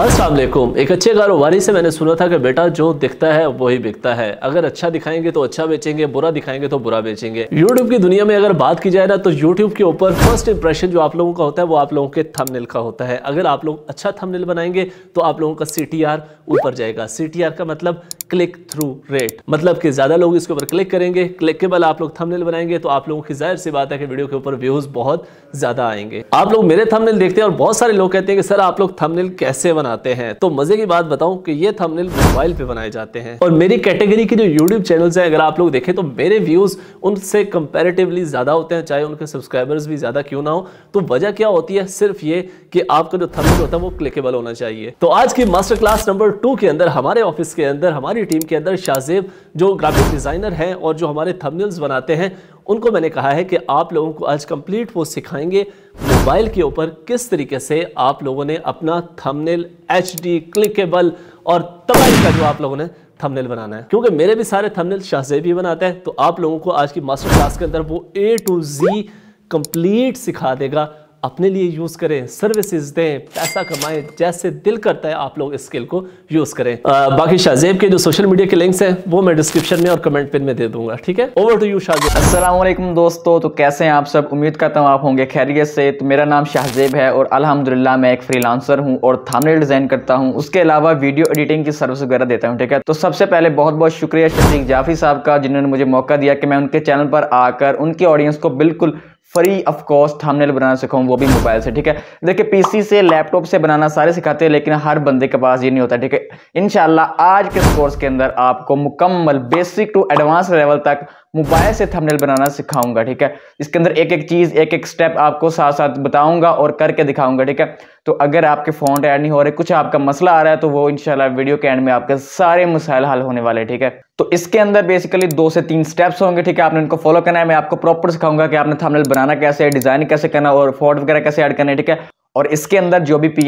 असलम एक अच्छे कारोबारी से मैंने सुना था कि बेटा जो दिखता है वही बिकता है अगर अच्छा दिखाएंगे तो अच्छा बेचेंगे बुरा दिखाएंगे तो बुरा बेचेंगे YouTube की दुनिया में अगर बात की जाए ना तो YouTube के ऊपर फर्स्ट इंप्रेशन जो आप लोगों का होता है वो आप लोगों के थंबनेल का होता है अगर आप लोग अच्छा थंबनेल बनाएंगे तो आप लोगों का सी ऊपर जाएगा सी का मतलब क्लिक थ्रू रेट मतलब कि ज़्यादा लोग इसके ऊपर क्लिक करेंगे क्लिक के बाद आप लोग थंबनेल बनाएंगे तो आप लोगों की जाहिर सी बात है कि वीडियो के ऊपर व्यूज़ बहुत ज़्यादा आएंगे आप लोग मेरे थंबनेल देखते हैं और बहुत सारे लोग कहते हैं कि सर आप लोग थंबनेल कैसे बना बनाते हैं तो मजे की बात बताऊं कि ये थंबनेल मोबाइल पे बनाए जाते हैं और मेरी कैटेगरी के जो यूट्यूब चैनल्स हैं अगर आप लोग देखें तो मेरे व्यूज उनसे कंपेरेटिवली ज्यादा होते हैं चाहे उनके सब्सक्राइबर्स भी ज्यादा क्यों ना हो तो वजह क्या होती है सिर्फ ये कि आपका जो थमनेल होता है वो क्लिकेबल होना चाहिए तो आज की मास्टर क्लास नंबर टू के अंदर हमारे ऑफिस के अंदर हमारी टीम के अंदर शाहजेब जो ग्राफिक डिजाइनर है और जो हमारे थमनेल्स बनाते हैं उनको मैंने कहा है कि आप लोगों को आज कंप्लीट वो सिखाएंगे मोबाइल के ऊपर किस तरीके से आप लोगों ने अपना थंबनेल एचडी क्लिकेबल और तबाही का जो आप लोगों ने थंबनेल बनाना है क्योंकि मेरे भी सारे थंबनेल शाहजेब ही बनाते हैं तो आप लोगों को आज की मास्टर क्लास के अंदर वो ए टू जी कंप्लीट सिखा देगा अपने लिए यूज़ करें सर्विसेज दें पैसा कमाएं जैसे दिल करता है आप लोग इस स्किल को यूज़ करें आ, बाकी शाहजेब के जो सोशल मीडिया के लिंक्स हैं वो मैं डिस्क्रिप्शन में और कमेंट पिन में दे दूंगा ठीक है over to you Shahzeb Aslam दोस्तों तो कैसे हैं आप सब उम्मीद करता हूँ आप होंगे खैरियत से तो मेरा नाम शाहजेब है और अलहमदिल्ला मैं एक फ्री हूँ और थामने डिज़ाइन करता हूँ उसके अलावा वीडियो एडिटिंग की सर्विस वगैरह देता हूँ ठीक है तो सबसे पहले बहुत बहुत शुक्रिया शफीक जाफी साहब का जिन्होंने मुझे मौका दिया कि मैं उनके चैनल पर आकर उनके ऑडियंस को बिल्कुल फ्री ऑफ कॉस्ट थंबनेल बनाना सिखाऊँ वो भी मोबाइल से ठीक है देखिए पीसी से लैपटॉप से बनाना सारे सिखाते हैं लेकिन हर बंदे के पास ये नहीं होता ठीक है इनशाला आज के कोर्स के अंदर आपको मुकम्मल बेसिक टू एडवांस लेवल तक मोबाइल से थंबनेल बनाना सिखाऊंगा ठीक है इसके अंदर एक एक चीज़ एक एक स्टेप आपको साथ साथ बताऊंगा और करके दिखाऊंगा ठीक है तो अगर आपके फोन ऐड नहीं हो रहे कुछ आपका मसला आ रहा है तो वो इनशाला वीडियो के एंड में आपके सारे मसाइल हल होने वाले ठीक है तो इसके अंदर बेसिकली दो से तीन स्टेप्स होंगे ठीक है आपने उनको फॉलो करना है मैं आपको प्रॉपर सिखाऊंगा कि आपने थमनेल बनाना कैसे डिज़ाइन कैसे करना और फोट वगैरह कैसे ऐड करना है ठीक है और इसके अंदर जो भी पी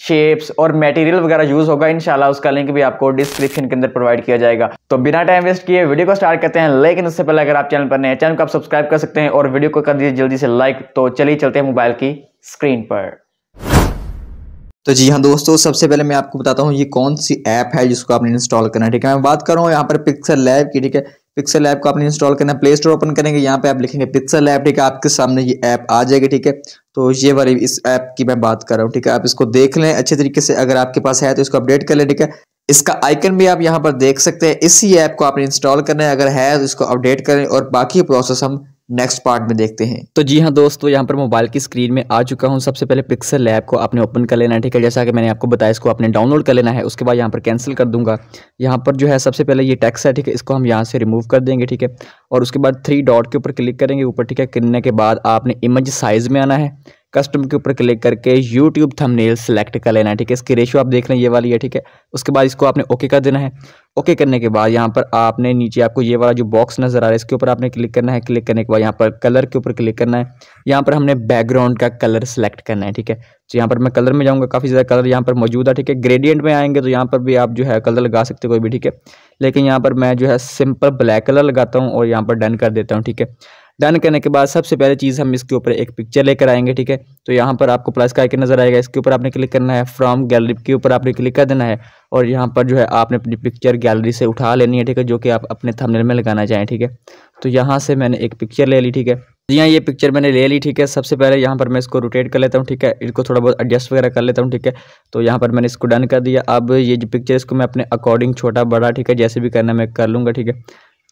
शेप्स और मटेरियल वगैरह यूज़ होगा इनशाला उसका लिंक भी आपको डिस्क्रिप्शन के अंदर प्रोवाइड किया जाएगा तो बिना टाइम वेस्ट किए वीडियो को स्टार्ट करते हैं लेकिन उससे पहले अगर आप चैनल पर नए चैनल को आप सब्सक्राइब कर सकते हैं और वीडियो को कर दीजिए जल्दी से लाइक तो चलिए चलते हैं मोबाइल की स्क्रीन पर तो जी हाँ दोस्तों सबसे पहले मैं आपको बताता हूँ ये कौन सी ऐप है जिसको आपने इंस्टॉल करना है ठीक है मैं बात कर रहा हूँ यहाँ पर पिक्सल लैब की ठीक है पिक्सल ऐप को आपने इंस्टॉल करना है प्ले स्टोर ओपन करेंगे यहाँ पे आप लिखेंगे पिक्सल ऐप ठीक है आपके सामने ये ऐप आ जाएगी ठीक है तो ये वाली इस ऐप की मैं बात कर रहा हूँ ठीक है आप इसको देख लें अच्छे तरीके से अगर आपके पास है तो इसको अपडेट कर लें ठीक है इसका आइकन भी आप यहाँ पर देख सकते हैं इसी ऐप को आपने इंस्टॉल करना है अगर है तो इसको अपडेट करें और बाकी प्रोसेस हम नेक्स्ट पार्ट में देखते हैं तो जी हाँ दोस्तों यहाँ पर मोबाइल की स्क्रीन में आ चुका हूँ सबसे पहले पिक्सल लैब को आपने ओपन कर लेना है ठीक है जैसा कि मैंने आपको बताया इसको आपने डाउनलोड कर लेना है उसके बाद यहाँ पर कैंसिल कर दूंगा यहाँ पर जो है सबसे पहले ये टैक्स है ठीक है इसको हम यहाँ से रिमूव कर देंगे ठीक है और उसके बाद थ्री डॉट के ऊपर क्लिक करेंगे ऊपर ठीक है करने के बाद आपने इमेज साइज़ में आना है कस्टम के ऊपर क्लिक करके यूट्यूब थंबनेल सेलेक्ट कर लेना है ठीक है इसकी रेशियो आप देख लें ये वाली है ठीक है उसके बाद इसको आपने ओके कर देना है ओके करने के बाद यहाँ पर आपने नीचे आपको ये वाला जो बॉक्स नज़र आ रहा है इसके ऊपर आपने क्लिक करना है क्लिक करने के बाद यहाँ पर कलर के ऊपर क्लिक करना है यहाँ पर हमने बैकग्राउंड का कलर सेलेक्ट करना है ठीक है तो यहाँ पर मैं कलर में जाऊँगा काफ़ी ज़्यादा कलर यहाँ पर मौजूद है ठीक है ग्रेडियंट में आएंगे तो यहाँ पर भी आप जो है कलर लगा सकते हो कोई भी ठीक है लेकिन यहाँ पर मैं जो है सिंपल ब्लैक कलर लगाता हूँ और यहाँ पर डन कर देता हूँ ठीक है डन करने के बाद सबसे पहले चीज़ हम इसके ऊपर एक पिक्चर लेकर आएंगे ठीक है तो यहाँ पर आपको प्लस का आइकन नजर आएगा इसके ऊपर आपने क्लिक करना है फ्रॉम गैलरी के ऊपर आपने क्लिक कर देना है और यहाँ पर जो है आपने अपनी पिक्चर गैलरी से उठा लेनी है ठीक है जो कि आप अपने थंबनेल में लगाना चाहें ठीक है तो यहाँ से मैंने एक पिक्चर ले ली ठीक है जी हाँ ये पिक्चर मैंने ले ली ठीक है सबसे पहले यहाँ पर मैं इसको रोटेट कर लेता हूँ ठीक है इसको थोड़ा बहुत एडजस्ट वगैरह कर लेता हूँ ठीक है तो यहाँ पर मैंने इसको डन कर दिया अब ये जो पिक्चर इसको मैं अपने अकॉर्डिंग छोटा बड़ा ठीक है जैसे भी करना मैं कर लूँगा ठीक है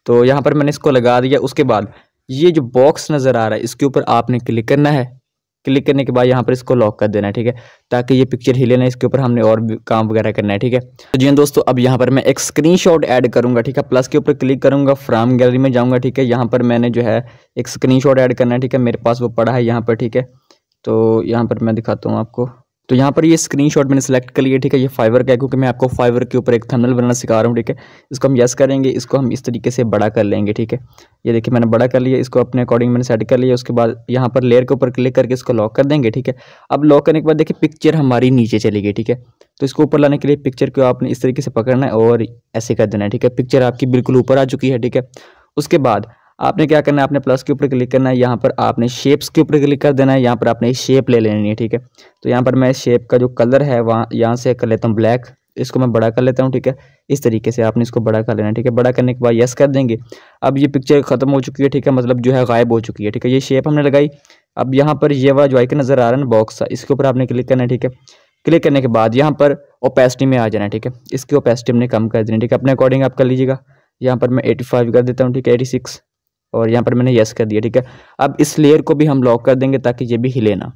तो यहाँ पर मैंने इसको लगा दिया उसके बाद ये जो बॉक्स नज़र आ रहा है इसके ऊपर आपने क्लिक करना है क्लिक करने के बाद यहाँ पर इसको लॉक कर देना है ठीक है ताकि ये पिक्चर हिले ना इसके ऊपर हमने और भी काम वगैरह करना है ठीक है तो जी हाँ दोस्तों अब यहाँ पर मैं एक स्क्रीनशॉट ऐड करूँगा ठीक है प्लस के ऊपर क्लिक करूँगा फ्राम गैलरी में जाऊँगा ठीक है यहाँ पर मैंने जो है एक शॉट ऐड करना है ठीक है मेरे पास वो पड़ा है यहाँ पर ठीक है तो यहाँ पर मैं दिखाता हूँ आपको तो यहाँ पर ये स्क्रीनशॉट मैंने सेलेक्ट कर लिया ठीक है ये फाइवर का है क्योंकि मैं आपको फाइवर के ऊपर एक थनल बनाना सिखा रहा हूँ ठीक है इसको हम यस करेंगे इसको हम इस तरीके से बड़ा कर लेंगे ठीक है ये देखिए मैंने बड़ा कर लिया इसको अपने अकॉर्डिंग मैंने सेट कर लिया उसके बाद यहाँ पर लेयर के ऊपर क्लिक करके इसको लॉक कर देंगे ठीक है अब लॉक करने के बाद देखिए पिक्चर हमारी नीचे चली गई ठीक है तो इसको ऊपर लाने के लिए पिक्चर को आपने इस तरीके से पकड़ना है और ऐसे कर देना है ठीक है पिक्चर आपकी बिल्कुल ऊपर आ चुकी है ठीक है उसके बाद आपने क्या करना है आपने प्लस के ऊपर क्लिक करना है यहाँ पर आपने शेप्स के ऊपर क्लिक कर देना है यहाँ पर आपने शेप ले लेनी है ठीक है तो यहाँ पर मैं शेप का जो कलर है वहाँ यहाँ से कर लेता हूँ ब्लैक इसको मैं बड़ा कर लेता हूँ ठीक है इस तरीके से आपने इसको बड़ा कर लेना ठीक है बड़ा करने के बाद यस कर देंगे अब ये पिक्चर खत्म हो चुकी है ठीक है मतलब जो है गायब हो चुकी है ठीक है ये शेप हमने लगाई अब यहाँ पर ये वाला जो आइकन नज़र आ रहा है ना बॉक्स इसके ऊपर आपने क्लिक करना है ठीक है क्लिक करने के बाद यहाँ पर ओपेसिटी में आ जाना है ठीक है इसकी ओपेसिटी हमने कम कर है ठीक है अपने अकॉर्डिंग आप कर लीजिएगा यहाँ पर मैं एटी फाइव कर देता हूँ ठीक है एटी सिक्स और यहाँ पर मैंने येस कर दिया ठीक है अब इस लेयर को भी हम लॉक कर देंगे ताकि ये भी हिले ना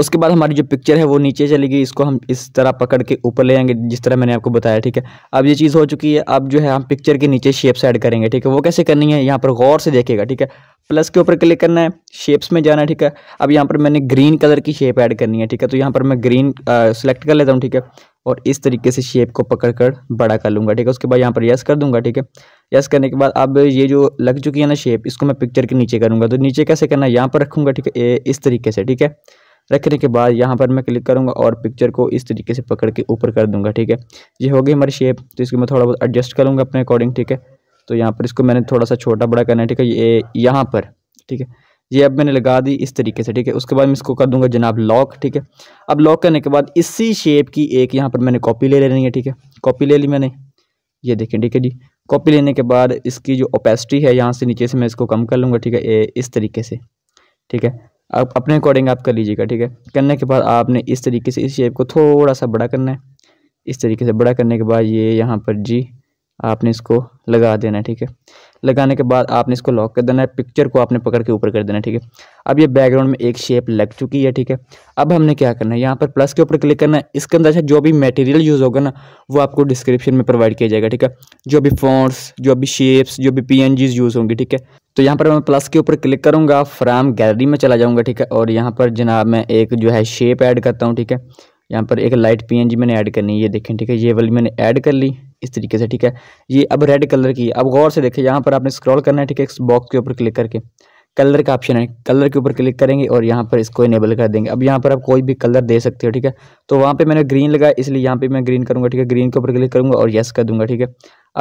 उसके बाद हमारी जो पिक्चर है वो नीचे चलेगी इसको हम इस तरह पकड़ के ऊपर ले आएंगे जिस तरह मैंने आपको बताया ठीक है अब ये चीज़ हो चुकी है अब जो है हम पिक्चर के नीचे शेप्स ऐड करेंगे ठीक है वो कैसे करनी है यहाँ पर गौर से देखेगा ठीक है प्लस के ऊपर क्लिक करना है शेप्स में जाना है ठीक है अब यहाँ पर मैंने ग्रीन कलर की शेप ऐड करनी है ठीक है तो यहाँ पर मैं ग्रीन सेलेक्ट कर लेता हूँ ठीक है और इस तरीके से शेप को पकड़ कर बड़ा कर लूँगा ठीक है उसके बाद यहाँ पर यस कर दूँगा ठीक है यस करने के बाद अब ये जो लग चुकी है ना शेप इसको मैं पिक्चर के नीचे करूँगा तो नीचे कैसे करना है यहाँ पर रखूँगा ठीक है इस तरीके से ठीक है रखने के बाद यहाँ पर मैं क्लिक करूँगा और पिक्चर को इस तरीके से पकड़ के ऊपर कर दूँगा ठीक है ये हो गई हमारी शेप तो इसको मैं थोड़ा बहुत एडजस्ट करूँगा अपने अकॉर्डिंग ठीक है तो यहाँ पर इसको मैंने थोड़ा सा छोटा बड़ा करना है ठीक है ये यहाँ पर ठीक है ये अब मैंने लगा दी इस तरीके से ठीक है उसके बाद मैं इसको कर दूंगा जनाब लॉक ठीक है अब लॉक करने के बाद इसी शेप की एक यहाँ पर मैंने कॉपी ले लेनी है ठीक है कॉपी ले ली मैंने ये देखें ठीक है जी कॉपी लेने के बाद इसकी जो ओपेसिटी है यहाँ से नीचे से मैं इसको कम कर लूँगा ठीक है ए इस तरीके से ठीक है आप अपने अकॉर्डिंग आप कर लीजिएगा ठीक है करने के बाद आपने इस तरीके से इस शेप को थोड़ा सा बड़ा करना है इस तरीके से बड़ा करने के बाद ये यहाँ पर जी आपने इसको लगा देना है ठीक है लगाने के बाद आपने इसको लॉक कर देना है पिक्चर को आपने पकड़ के ऊपर कर देना है ठीक है अब ये बैकग्राउंड में एक शेप लग चुकी है ठीक है अब हमने क्या करना है यहाँ पर प्लस के ऊपर क्लिक करना है इसके अंदर अच्छा जो भी मटेरियल यूज़ होगा ना वो आपको डिस्क्रिप्शन में प्रोवाइड किया जाएगा ठीक है जो भी फॉन्ट्स जो भी शेप्स जो भी पी यूज़ होंगी ठीक है तो यहाँ पर मैं प्लस के ऊपर क्लिक करूँगा फ्राम गैलरी में चला जाऊँगा ठीक है और यहाँ पर जनाब मैं एक जो है शेप ऐड करता हूँ ठीक है यहाँ पर एक लाइट पी मैंने ऐड करनी है ये देखें ठीक है ये वाली मैंने ऐड कर ली इस तरीके से ठीक है ये अब रेड कलर की अब गौर से देखें यहाँ पर आपने स्क्रॉल करना है ठीक है इस बॉक्स के ऊपर क्लिक करके कलर का ऑप्शन है कलर के ऊपर क्लिक करेंगे और यहाँ पर इसको इनेबल कर देंगे अब यहाँ पर आप कोई भी कलर दे सकते हो ठीक है तो वहाँ पे मैंने ग्रीन लगाया इसलिए यहाँ पे मैं ग्रीन करूँगा ठीक है ग्रीन के ऊपर क्लिक करूँगा और येस कर दूँगा ठीक है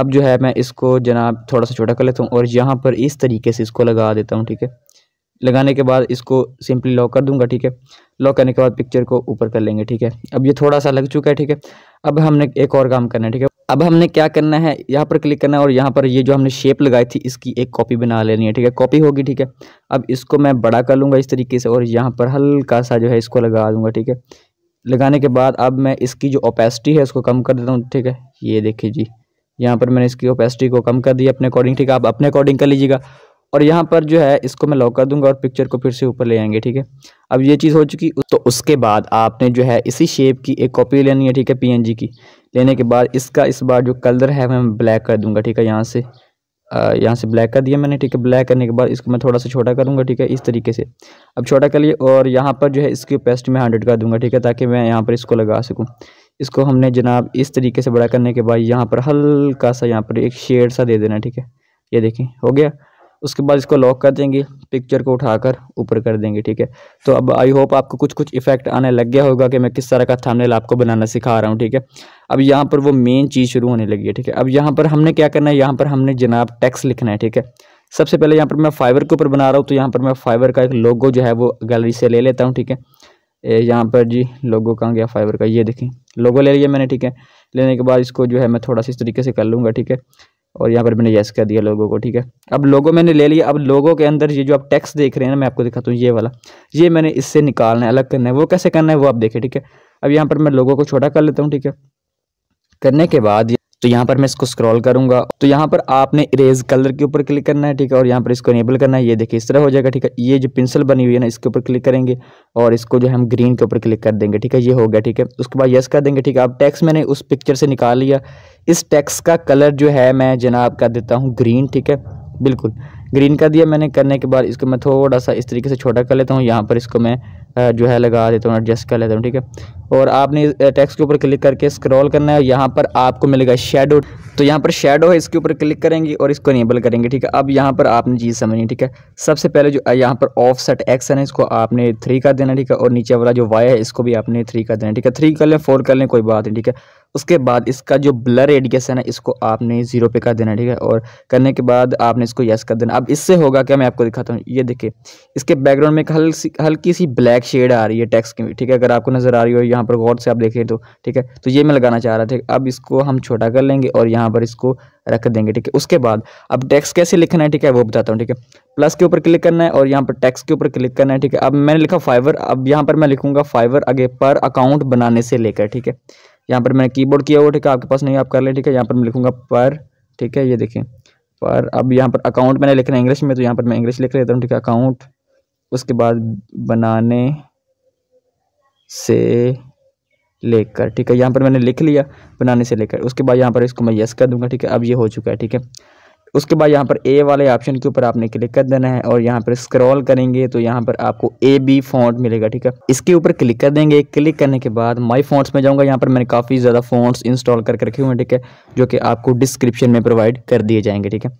अब जो है मैं इसको जनाब थोड़ा सा छोटा कर लेता हूँ और यहाँ पर इस तरीके से इसको लगा देता हूँ ठीक है लगाने के बाद इसको सिंपली लॉक कर दूंगा ठीक है लॉक करने के बाद पिक्चर को ऊपर कर लेंगे ठीक है अब ये थोड़ा सा लग चुका है ठीक है अब हमने एक और काम करना है ठीक है अब हमने क्या करना है यहाँ पर क्लिक करना है और यहाँ पर ये जो हमने शेप लगाई थी इसकी एक कॉपी बना लेनी है ठीक है कॉपी होगी ठीक है अब इसको मैं बड़ा कर लूँगा इस तरीके से और यहाँ पर हल्का सा जो है इसको लगा दूँगा ठीक है लगाने के बाद अब मैं इसकी जो ओपेसिटी है उसको कम कर देता हूँ ठीक है ये देखिए जी यहाँ पर मैंने इसकी ओपेसिटी को कम कर दिया अपने अकॉर्डिंग ठीक है आप अपने अकॉर्डिंग कर लीजिएगा और यहाँ पर जो है इसको मैं लॉक कर दूंगा और पिक्चर को फिर से ऊपर ले आएंगे ठीक है अब ये चीज़ हो चुकी तो उसके बाद आपने जो है इसी शेप की एक कॉपी लेनी है ठीक है पीएनजी की लेने के बाद इसका इस बार जो कलर है मैं ब्लैक कर दूंगा ठीक है यहाँ से यहाँ से ब्लैक कर दिया मैंने ठीक है ब्लैक करने के बाद इसको मैं थोड़ा सा छोटा करूँगा ठीक है इस तरीके से अब छोटा कर लिए और यहाँ पर जो है इसकी पेस्ट मैं हंड्रेड कर दूँगा ठीक है ताकि मैं यहाँ पर इसको लगा सकूँ इसको हमने जनाब इस तरीके से बड़ा करने के बाद यहाँ पर हल्का सा यहाँ पर एक शेड सा दे देना ठीक है ये देखें हो गया उसके बाद इसको लॉक कर देंगे पिक्चर को उठाकर ऊपर कर देंगे ठीक है तो अब आई होप आपको कुछ कुछ इफेक्ट आने लग गया होगा कि मैं किस तरह का थंबनेल आपको बनाना सिखा रहा हूँ ठीक है अब यहाँ पर वो मेन चीज़ शुरू होने लगी है ठीक है अब यहाँ पर हमने क्या करना है यहाँ पर हमने जनाब टैक्स लिखना है ठीक है सबसे पहले यहाँ पर मैं फाइवर के ऊपर बना रहा हूँ तो यहाँ पर मैं फाइवर का एक लोगो जो है वो गैलरी से ले लेता हूँ ठीक है यहाँ पर जी लोगो कहाँ गया फाइवर का ये देखें लोगो ले लिया मैंने ठीक है लेने के बाद इसको जो है मैं थोड़ा सा इस तरीके से कर लूँगा ठीक है और यहाँ पर मैंने येस कर दिया लोगों को ठीक है अब लोगों मैंने ले लिया अब लोगों के अंदर ये जो आप टैक्स देख रहे हैं ना मैं आपको दिखाता हूँ ये वाला ये मैंने इससे निकालना है अलग करना है वो कैसे करना है वो आप देखें ठीक है अब यहाँ पर मैं लोगों को छोटा कर लेता हूँ ठीक है करने के बाद तो यहाँ पर मैं इसको स्क्रॉल करूंगा तो यहाँ पर आपने इरेज कलर के ऊपर क्लिक करना है ठीक है और यहाँ पर इसको इनेबल करना है ये देखिए इस तरह हो जाएगा ठीक है ये जो पेंसिल बनी हुई है ना इसके ऊपर क्लिक करेंगे और इसको जो है हम ग्रीन के ऊपर क्लिक कर देंगे ठीक है ये हो गया ठीक है उसके बाद यस कर देंगे ठीक है अब टैक्स मैंने उस पिक्चर से निकाल लिया इस टैक्स का कलर जो है मैं जनाब कर देता हूँ ग्रीन ठीक है बिल्कुल ग्रीन कर दिया मैंने करने के बाद इसको मैं थोड़ा सा इस तरीके से छोटा कर लेता हूँ यहाँ पर इसको मैं जो है लगा देता हूँ एडजस्ट कर लेता हूँ ठीक है और आपने टेक्स के ऊपर क्लिक करके स्क्रॉल करना है यहाँ पर आपको मिलेगा शेडो तो यहाँ पर शेडो है इसके ऊपर क्लिक करेंगे और इसको इनेबल करेंगे ठीक है अब यहाँ पर आपने चीज़ समझनी ठीक है सबसे पहले जो यहाँ पर ऑफ सेट एक्सन है इसको आपने थ्री कर देना ठीक है और नीचे वाला जो वाई है इसको भी आपने थ्री कर देना ठीक है थ्री कर लें फोर कर लें कोई बात नहीं ठीक है उसके बाद इसका जो ब्लर रेडियस है ना इसको आपने ज़ीरो पे कर देना ठीक है और करने के बाद आपने इसको यस कर देना अब इससे होगा क्या मैं आपको दिखाता हूँ ये देखिए इसके बैकग्राउंड में एक हल हल्की सी ब्लैक शेड आ रही है टेक्स की ठीक है अगर आपको नज़र आ रही हो यहाँ पर गौर से आप देखें तो ठीक है तो ये मैं लगाना चाह रहा था अब इसको हम छोटा कर लेंगे और यहाँ पर इसको रख देंगे ठीक है उसके बाद अब टैक्स कैसे लिखना है ठीक है वो बताता हूँ ठीक है प्लस के ऊपर क्लिक करना है और यहाँ पर टैक्स के ऊपर क्लिक करना है ठीक है अब मैंने लिखा फाइवर अब यहाँ पर मैं लिखूंगा फाइवर आगे पर अकाउंट बनाने से लेकर ठीक है यहाँ पर मैंने कीबोर्ड किया हुआ ठीक है आपके पास नहीं आप कर ले ठीक है यहाँ पर मैं लिखूंगा पर ठीक है ये देखें पर अब यहाँ पर अकाउंट मैंने लिखना है इंग्लिश में तो यहाँ पर मैं इंग्लिश लिख लेता हूँ ठीक है अकाउंट उसके बाद बनाने से लेकर ठीक है यहाँ पर मैंने लिख लिया बनाने से लेकर उसके बाद यहाँ पर इसको मैं यस कर दूंगा ठीक है अब ये हो चुका है ठीक है उसके बाद यहाँ पर ए वाले ऑप्शन के ऊपर आपने क्लिक कर देना है और यहाँ पर स्क्रॉल करेंगे तो यहाँ पर आपको ए बी फॉन्ट मिलेगा ठीक है इसके ऊपर क्लिक कर देंगे क्लिक करने के बाद माई फॉन्ट्स में जाऊँगा यहाँ पर मैंने काफ़ी ज़्यादा फॉन्ट्स इंस्टॉल करके रखे हुए हैं ठीक है जो कि आपको डिस्क्रिप्शन में प्रोवाइड कर दिए जाएंगे ठीक है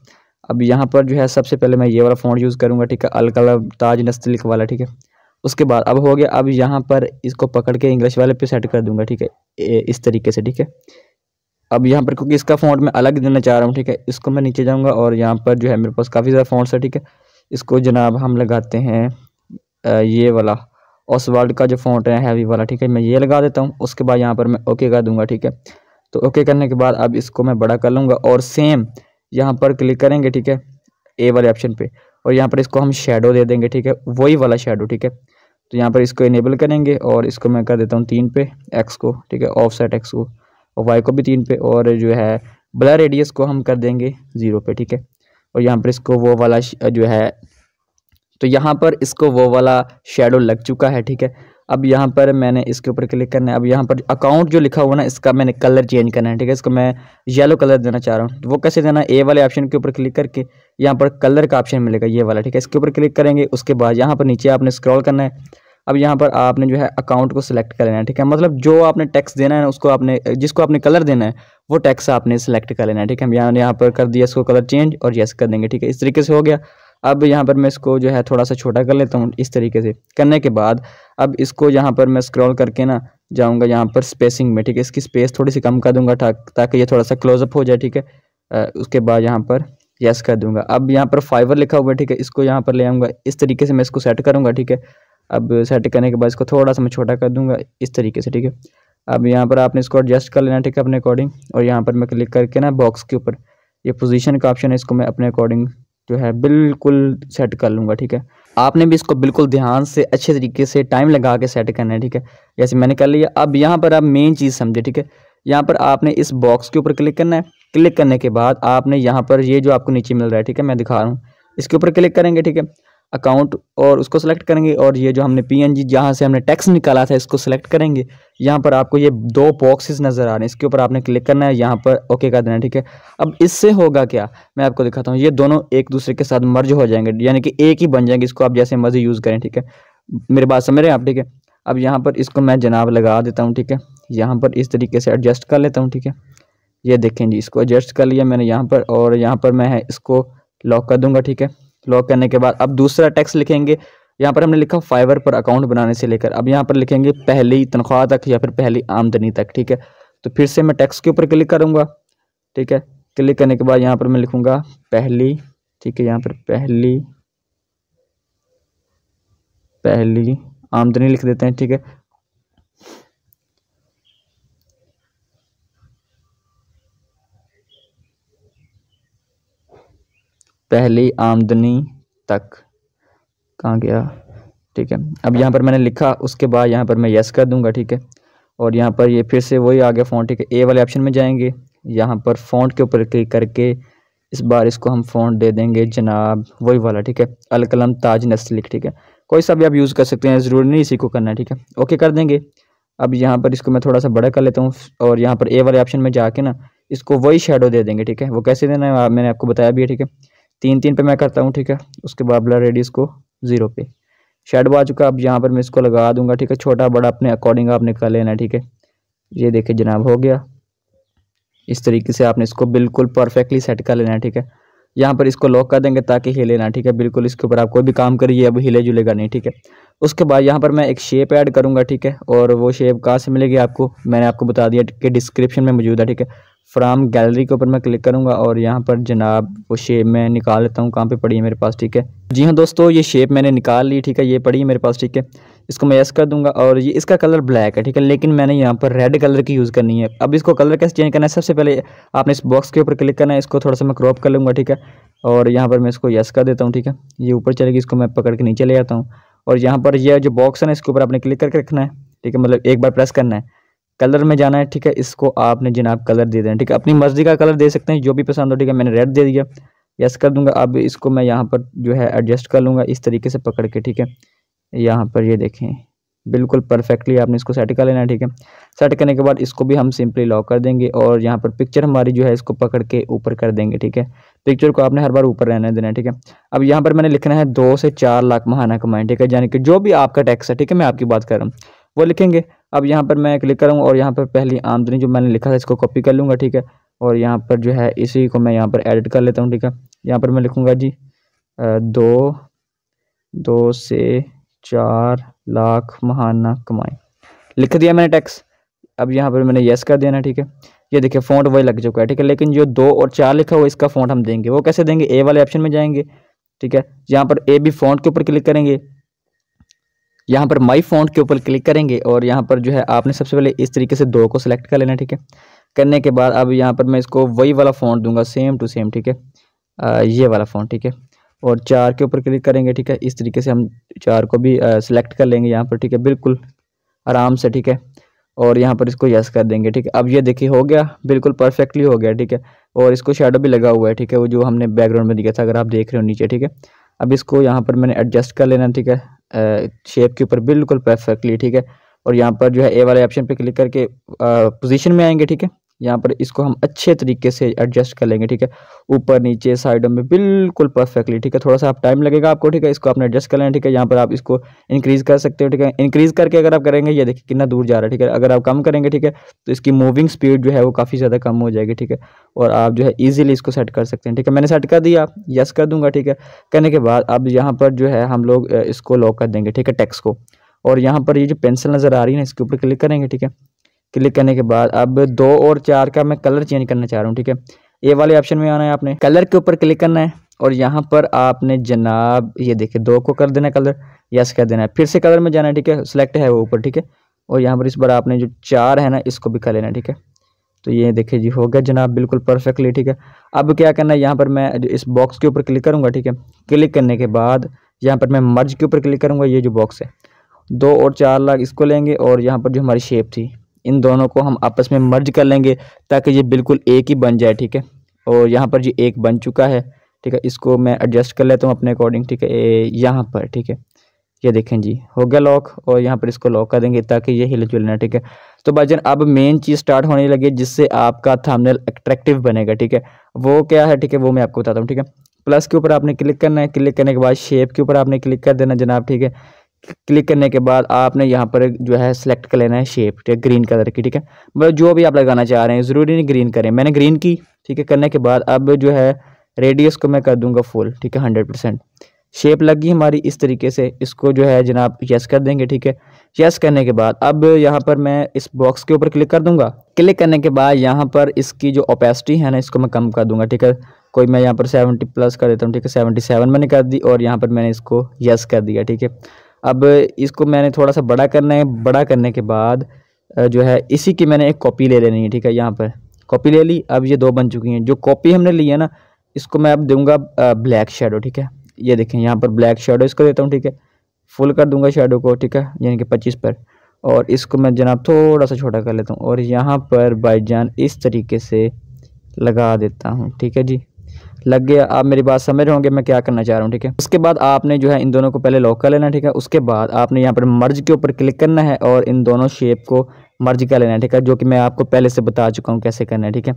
अब यहाँ पर जो है सबसे पहले मैं ये वाला फॉन्ट यूज़ करूँगा ठीक है अलकल ताज नस्तलिक वाला ठीक है उसके बाद अब हो गया अब यहाँ पर इसको पकड़ के इंग्लिश वाले पे सेट कर दूंगा ठीक है इस तरीके से ठीक है अब यहाँ पर क्योंकि इसका फ़ॉन्ट मैं अलग देना चाह रहा हूँ ठीक है इसको मैं नीचे जाऊँगा और यहाँ पर जो है मेरे पास काफ़ी सारा फ़ॉन्ट्स है ठीक है इसको जनाब हम लगाते हैं ये वाला वर्ल्ड का जो फ़ॉन्ट है हैवी वाला ठीक है मैं ये लगा देता हूँ उसके बाद यहाँ पर मैं ओके कर दूँगा ठीक है तो ओके करने के बाद अब इसको मैं बड़ा कर लूँगा और सेम यहाँ पर क्लिक करेंगे ठीक है ए वाले ऑप्शन पर और यहाँ पर इसको हम शेडो दे देंगे ठीक है वही वाला शेडो ठीक है तो यहाँ पर इसको इनेबल करेंगे और इसको मैं कर देता हूँ तीन पे एक्स को ठीक है ऑफ सेट एक्स को और वाई को भी तीन पे और जो है ब्लर रेडियस को हम कर देंगे ज़ीरो पे ठीक है और यहाँ पर इसको वो वाला जो है तो यहाँ पर इसको वो वाला शेडो लग चुका है ठीक है अब यहाँ पर मैंने इसके ऊपर क्लिक करना है अब यहाँ पर अकाउंट जो लिखा हुआ ना इसका मैंने कलर चेंज करना है ठीक है इसको मैं येलो कलर देना चाह रहा हूँ तो वो कैसे देना ए वाले ऑप्शन के ऊपर क्लिक करके यहाँ पर कलर का ऑप्शन मिलेगा ये वाला ठीक है इसके ऊपर क्लिक करेंगे उसके बाद यहाँ पर नीचे आपने स्क्रॉल करना है अब यहाँ पर आपने जो है अकाउंट को सिलेक्ट कर लेना है ठीक है मतलब जो आपने टैक्स देना है उसको आपने जिसको आपने कलर देना है वो टैक्स आपने सेलेक्ट कर लेना है ठीक है हम यहाँ यहाँ पर कर दिया इसको कलर चेंज और येस कर देंगे ठीक है इस तरीके से हो गया अब यहाँ पर मैं इसको जो है थोड़ा सा छोटा कर लेता हूँ इस तरीके से करने के बाद अब इसको यहाँ पर मैं स्क्रॉल करके ना जाऊँगा यहाँ पर स्पेसिंग में ठीक है इसकी स्पेस थोड़ी सी कम कर दूंगा ताकि ये थोड़ा सा क्लोजअप हो जाए ठीक है उसके बाद यहाँ पर यस कर दूंगा अब यहाँ पर फाइवर लिखा हुआ है ठीक है इसको यहाँ पर ले आऊँगा इस तरीके से मैं इसको सेट करूँगा ठीक है अब सेट करने के बाद इसको थोड़ा सा मैं छोटा कर दूंगा इस तरीके से ठीक है अब यहाँ पर आपने इसको एडजस्ट कर लेना ठीक है अपने अकॉर्डिंग और यहाँ पर मैं क्लिक करके ना बॉक्स के ऊपर ये पोजीशन का ऑप्शन है इसको मैं अपने अकॉर्डिंग जो है बिल्कुल सेट कर लूँगा ठीक है आपने भी इसको बिल्कुल ध्यान से अच्छे तरीके से टाइम लगा के सेट करना है ठीक है जैसे मैंने कर लिया अब यहाँ पर आप मेन चीज़ समझे ठीक है यहाँ पर आपने इस बॉक्स के ऊपर क्लिक करना है क्लिक करने के बाद आपने यहाँ पर ये जो आपको नीचे मिल रहा है ठीक है मैं दिखा रहा हूँ इसके ऊपर क्लिक करेंगे ठीक है अकाउंट और उसको सेलेक्ट करेंगे और ये जो हमने पी एन जी जहाँ से हमने टैक्स निकाला था इसको सेलेक्ट करेंगे यहाँ पर आपको ये दो बॉक्सेस नज़र आ रहे हैं इसके ऊपर आपने क्लिक करना है यहाँ पर ओके कर देना है ठीक है अब इससे होगा क्या मैं आपको दिखाता हूँ ये दोनों एक दूसरे के साथ मर्ज हो जाएंगे यानी कि एक ही बन जाएंगे इसको आप जैसे मर्जी यूज़ करें ठीक है मेरी बात समझ रहे हैं आप ठीक है अब यहाँ पर इसको मैं जनाब लगा देता हूँ ठीक है यहाँ पर इस तरीके से एडजस्ट कर लेता हूँ ठीक है ये देखें जी इसको एडजस्ट कर लिया मैंने यहाँ पर और यहाँ पर मैं इसको लॉक कर दूँगा ठीक है लॉक करने के बाद अब दूसरा टैक्स लिखेंगे यहाँ पर हमने लिखा फाइवर पर अकाउंट बनाने से लेकर अब यहाँ पर लिखेंगे पहली तनख्वाह तक या फिर पहली आमदनी तक ठीक है तो फिर से मैं टैक्स के ऊपर क्लिक करूँगा ठीक है क्लिक करने के बाद यहाँ पर मैं लिखूँगा पहली ठीक है यहाँ पर पहली पहली आमदनी लिख देते हैं ठीक है पहली आमदनी तक कहाँ गया ठीक है अब यहाँ पर मैंने लिखा उसके बाद यहाँ पर मैं यस कर दूंगा ठीक है और यहाँ पर ये फिर से वही आ गया फ़ोन ठीक है ए वाले ऑप्शन में जाएंगे यहाँ पर फोन के ऊपर क्लिक करके इस बार इसको हम फोन दे देंगे जनाब वही वाला ठीक है अलकलम ताज नस्लिक ठीक है कोई सा भी आप यूज़ कर सकते हैं ज़रूरी नहीं इसी को करना है ठीक है ओके कर देंगे अब यहाँ पर इसको मैं थोड़ा सा बड़ा कर लेता हूँ और यहाँ पर ए वाले ऑप्शन में जाके ना इसको वही शेडो दे देंगे ठीक है वो कैसे देना है मैंने आपको बताया भी है ठीक है तीन तीन पे मैं करता हूँ ठीक है उसके बाद ब्लर रेडियस को ज़ीरो पे शेडो आ चुका अब यहाँ पर मैं इसको लगा दूंगा ठीक है छोटा बड़ा अपने अकॉर्डिंग आपने कर लेना है ठीक है ये देखे जनाब हो गया इस तरीके से आपने इसको बिल्कुल परफेक्टली सेट कर लेना है ठीक है यहाँ पर इसको लॉक कर देंगे ताकि हिले ना ठीक है बिल्कुल इसके ऊपर आप कोई भी काम करिए अब हिले जुलेगा नहीं ठीक है उसके बाद यहाँ पर मैं एक शेप ऐड करूँगा ठीक है और वो शेप कहाँ से मिलेगी आपको मैंने आपको बता दिया कि डिस्क्रिप्शन में मौजूद है ठीक है फ्राम गैलरी के ऊपर मैं क्लिक करूँगा और यहाँ पर जनाब वो शेप मैं निकाल लेता हूँ कहाँ पर पड़ी है मेरे पास ठीक है जी हाँ दोस्तों ये शेप मैंने निकाल ली ठीक है ये पड़ी है मेरे पास ठीक है इसको मैं यस कर दूंगा और ये इसका कलर ब्लैक है ठीक है लेकिन मैंने यहाँ पर रेड कलर की यूज़ करनी है अब इसको कलर कैसे चेंज करना है सबसे पहले आपने इस बॉक्स के ऊपर क्लिक करना है इसको थोड़ा सा मैं क्रॉप कर लूँगा ठीक है और यहाँ पर मैं इसको यस कर देता हूँ ठीक है ये ऊपर चलेगी इसको मैं पकड़ के नीचे ले आता हूँ और यहाँ पर यह जो बॉक्स है ना इसके ऊपर आपने क्लिक करके रखना है ठीक है मतलब एक बार प्रेस करना है कलर में जाना है ठीक है इसको आपने जनाब कलर दे देना ठीक है अपनी मर्जी का कलर दे सकते हैं जो भी पसंद हो ठीक है मैंने रेड दे दिया यस कर दूंगा अब इसको मैं यहाँ पर जो है एडजस्ट कर लूँगा इस तरीके से पकड़ के ठीक है यहाँ पर ये देखें बिल्कुल परफेक्टली आपने इसको सेट कर लेना है ठीक है सेट करने के बाद इसको भी हम सिंपली लॉक कर देंगे और यहाँ पर पिक्चर हमारी जो है इसको पकड़ के ऊपर कर देंगे ठीक है पिक्चर को आपने हर बार ऊपर रहने देना है ठीक है अब यहाँ पर मैंने लिखना है दो से चार लाख महाना कमाएं ठीक है यानी कि जो भी आपका टैक्स है ठीक है मैं आपकी बात कर रहा हूँ वो लिखेंगे अब यहाँ पर मैं क्लिक करूँ और यहाँ पर पहली आमदनी जो मैंने लिखा था इसको कॉपी कर लूँगा ठीक है और यहाँ पर जो है इसी को मैं यहाँ पर एडिट कर लेता हूँ ठीक है यहाँ पर मैं लिखूँगा जी दो दो से चार लाख महाना कमाए लिख दिया मैंने टैक्स अब यहाँ पर मैंने यस कर देना ठीक है ये देखिए फ़ॉन्ट वही लग चुका है ठीक है लेकिन जो दो और चार लिखा हुआ इसका फ़ॉन्ट हम देंगे वो कैसे देंगे ए वाले ऑप्शन में जाएंगे ठीक है यहाँ पर ए बी फ़ॉन्ट के ऊपर क्लिक करेंगे यहाँ पर माई फ़ॉन्ट के ऊपर क्लिक करेंगे और यहाँ पर जो है आपने सबसे पहले इस तरीके से दो को सिलेक्ट कर लेना ठीक है करने के बाद अब यहाँ पर मैं इसको वही वाला फ़ॉन्ट दूंगा सेम टू सेम ठीक है ये वाला फ़ॉन्ट ठीक है और चार के ऊपर क्लिक करेंगे ठीक है इस तरीके से हम चार को भी सिलेक्ट कर लेंगे यहाँ पर ठीक है बिल्कुल आराम से ठीक है और यहाँ पर इसको यस कर देंगे ठीक है अब ये देखिए हो गया बिल्कुल परफेक्टली हो गया ठीक है और इसको शेडो भी लगा हुआ है ठीक है वो जो हमने बैकग्राउंड में दिया था अगर आप देख रहे हो नीचे ठीक है अब इसको यहाँ पर मैंने एडजस्ट कर लेना ठीक है शेप के ऊपर बिल्कुल परफेक्टली ठीक है और यहाँ पर जो है ए वाले ऑप्शन पर क्लिक करके पोजीशन में आएंगे ठीक है यहाँ पर इसको हम अच्छे तरीके से एडजस्ट कर लेंगे ठीक है ऊपर नीचे साइडों में बिल्कुल परफेक्टली ठीक है थोड़ा सा आप टाइम लगेगा आपको ठीक है इसको आपने एडजस्ट कर लेना ठीक है यहाँ पर आप इसको इंक्रीज़ कर सकते हो ठीक है इंक्रीज़ करके अगर आप करेंगे ये देखिए कितना दूर जा रहा है ठीक है अगर आप कम करेंगे ठीक है तो इसकी मूविंग स्पीड जो है वो काफ़ी ज़्यादा कम हो जाएगी ठीक है और आप जो है ईजिली इसको सेट कर सकते हैं ठीक है मैंने सेट कर दिया यस कर दूंगा ठीक है करने के बाद अब यहाँ पर जो है हम लोग इसको लॉक कर देंगे ठीक है टैक्स को और यहाँ पर ये जो पेंसिल नज़र आ रही है ना इसके ऊपर क्लिक करेंगे ठीक है क्लिक करने के बाद अब दो और चार का मैं कलर चेंज करना चाह रहा हूँ ठीक है ये वाले ऑप्शन में आना है आपने कलर के ऊपर क्लिक करना है और यहाँ पर आपने जनाब ये देखिए दो को कर देना कलर यस कर देना है फिर से कलर में जाना है ठीक है सिलेक्ट है वो ऊपर ठीक है और यहाँ पर इस बार आपने जो चार है ना इसको भी कर लेना ठीक है तो ये देखिए जी हो गया जनाब बिल्कुल परफेक्टली ठीक है अब क्या करना है यहाँ पर मैं इस बॉक्स के ऊपर क्लिक करूँगा ठीक है क्लिक करने के बाद यहाँ पर मैं मर्ज के ऊपर क्लिक करूँगा ये जो बॉक्स है दो और चार लाख इसको लेंगे और यहाँ पर जो हमारी शेप थी इन दोनों को हम आपस में मर्ज कर लेंगे ताकि ये बिल्कुल एक ही बन जाए ठीक है और यहाँ पर ये एक बन चुका है ठीक है इसको मैं एडजस्ट कर लेता हूँ अपने अकॉर्डिंग ठीक है यहाँ पर ठीक है ये देखें जी हो गया लॉक और यहाँ पर इसको लॉक कर देंगे ताकि ये हिल जुलना ठीक है तो भाजन अब मेन चीज़ स्टार्ट होने लगी जिससे आपका थामनेल अट्रैक्टिव बनेगा ठीक है वो क्या है ठीक है वो मैं आपको बताता हूँ ठीक है प्लस के ऊपर आपने क्लिक करना है क्लिक करने के बाद शेप के ऊपर आपने क्लिक कर देना जनाब ठीक है क्लिक करने के बाद आपने यहाँ पर जो है सेलेक्ट कर लेना है शेप ठीक है ग्रीन कलर की ठीक है मतलब जो भी आप लगाना चाह रहे हैं ज़रूरी नहीं ग्रीन करें मैंने ग्रीन की ठीक है करने के बाद अब जो है रेडियस को मैं कर दूंगा फुल ठीक है हंड्रेड परसेंट शेप लगी हमारी इस तरीके से इसको जो है जनाब यस कर देंगे ठीक है यस करने के बाद अब यहाँ पर मैं इस बॉक्स के ऊपर क्लिक कर दूंगा क्लिक करने के बाद यहाँ पर इसकी जो ओपेसिटी है ना इसको मैं कम कर दूंगा ठीक है कोई मैं यहाँ पर सेवेंटी प्लस कर देता हूँ ठीक है सेवेंटी सेवन मैंने कर दी और यहाँ पर मैंने इसको यस कर दिया ठीक है अब इसको मैंने थोड़ा सा बड़ा करना है बड़ा करने के बाद जो है इसी की मैंने एक कॉपी ले लेनी है ठीक है यहाँ पर कॉपी ले ली अब ये दो बन चुकी हैं जो कॉपी हमने ली है ना इसको मैं अब दूंगा ब्लैक शेडो ठीक है ये देखें यहाँ पर ब्लैक शेडो इसको देता हूँ ठीक है फुल कर दूंगा शेडो को ठीक है यानी कि पच्चीस पर और इसको मैं जनाब थोड़ा सा छोटा कर लेता हूँ और यहाँ पर बाईजान इस तरीके से लगा देता हूँ ठीक है जी लग गया आप मेरी बात समझ रहे होंगे मैं क्या करना चाह रहा हूँ ठीक है उसके बाद आपने जो है इन दोनों को पहले लॉक कर लेना ठीक है उसके बाद आपने यहाँ पर मर्ज के ऊपर क्लिक करना है और इन दोनों शेप को मर्ज कर लेना है ठीक है जो कि मैं आपको पहले से बता चुका हूँ कैसे करना है ठीक है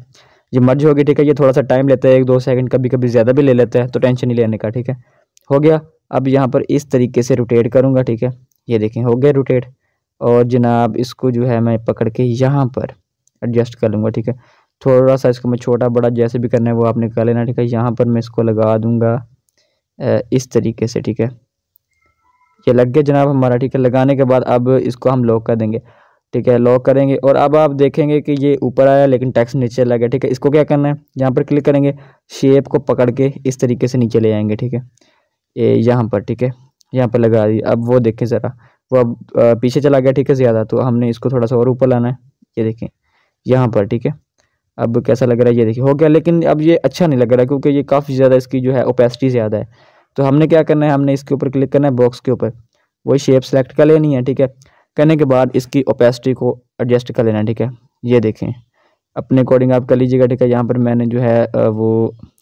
ये मर्ज होगी ठीक है ये थोड़ा सा टाइम लेता है एक दो सेकंड कभी कभी ज़्यादा भी ले लेता है तो टेंशन नहीं लेने का ठीक है हो गया अब यहाँ पर इस तरीके से रोटेट करूँगा ठीक है ये देखें हो गया रोटेट और जनाब इसको जो है मैं पकड़ के यहाँ पर एडजस्ट कर लूँगा ठीक है थोड़ा सा इसको मैं छोटा बड़ा जैसे भी करना है वो आपने कर लेना ठीक है यहाँ पर मैं इसको लगा दूँगा इस तरीके से ठीक है ये लग गया जनाब हमारा ठीक है लगाने के बाद अब इसको हम लॉक कर देंगे ठीक है लॉक करेंगे और अब आप देखेंगे कि ये ऊपर आया लेकिन टैक्स नीचे लग गया ठीक है इसको क्या करना है यहाँ पर क्लिक करेंगे शेप को पकड़ के इस तरीके से नीचे ले आएंगे ठीक है ये यहाँ पर ठीक है यहाँ पर लगा दी अब वो देखें ज़रा वो अब पीछे चला गया ठीक है ज़्यादा तो हमने इसको थोड़ा सा और ऊपर लाना है ये देखें यहाँ पर ठीक है अब कैसा लग रहा है ये देखिए हो गया लेकिन अब ये अच्छा नहीं लग रहा क्योंकि ये काफ़ी ज़्यादा इसकी जो है ओपेसिटी ज़्यादा है तो हमने क्या करना है हमने इसके ऊपर क्लिक करना है बॉक्स के ऊपर वही शेप सेलेक्ट कर लेनी है ठीक है करने के बाद इसकी ओपेसिटी को एडजस्ट कर लेना है ठीक है ये देखें अपने अकॉर्डिंग आप कर लीजिएगा ठीक है यहाँ पर मैंने जो है वो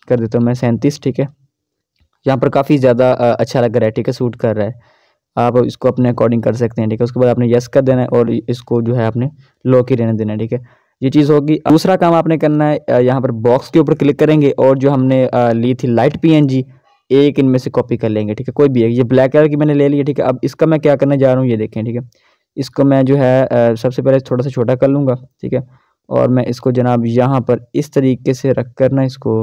कर देता हूँ मैं सैंतीस ठीक है यहाँ पर काफ़ी ज़्यादा अच्छा लग रहा है ठीक है सूट कर रहा है आप इसको अपने अकॉर्डिंग कर सकते हैं ठीक है उसके बाद आपने यस कर देना है और इसको जो है आपने लो की रहने देना है ठीक है ये चीज़ होगी दूसरा काम आपने करना है यहाँ पर बॉक्स के ऊपर क्लिक करेंगे और जो हमने ली थी लाइट पी एक इनमें से कॉपी कर लेंगे ठीक है कोई भी है ये ब्लैक कलर की मैंने ले ली है ठीक है अब इसका मैं क्या करने जा रहा हूँ ये देखें ठीक है इसको मैं जो है सबसे पहले थोड़ा सा छोटा कर लूँगा ठीक है और मैं इसको जनाब यहाँ पर इस तरीके से रख कर ना इसको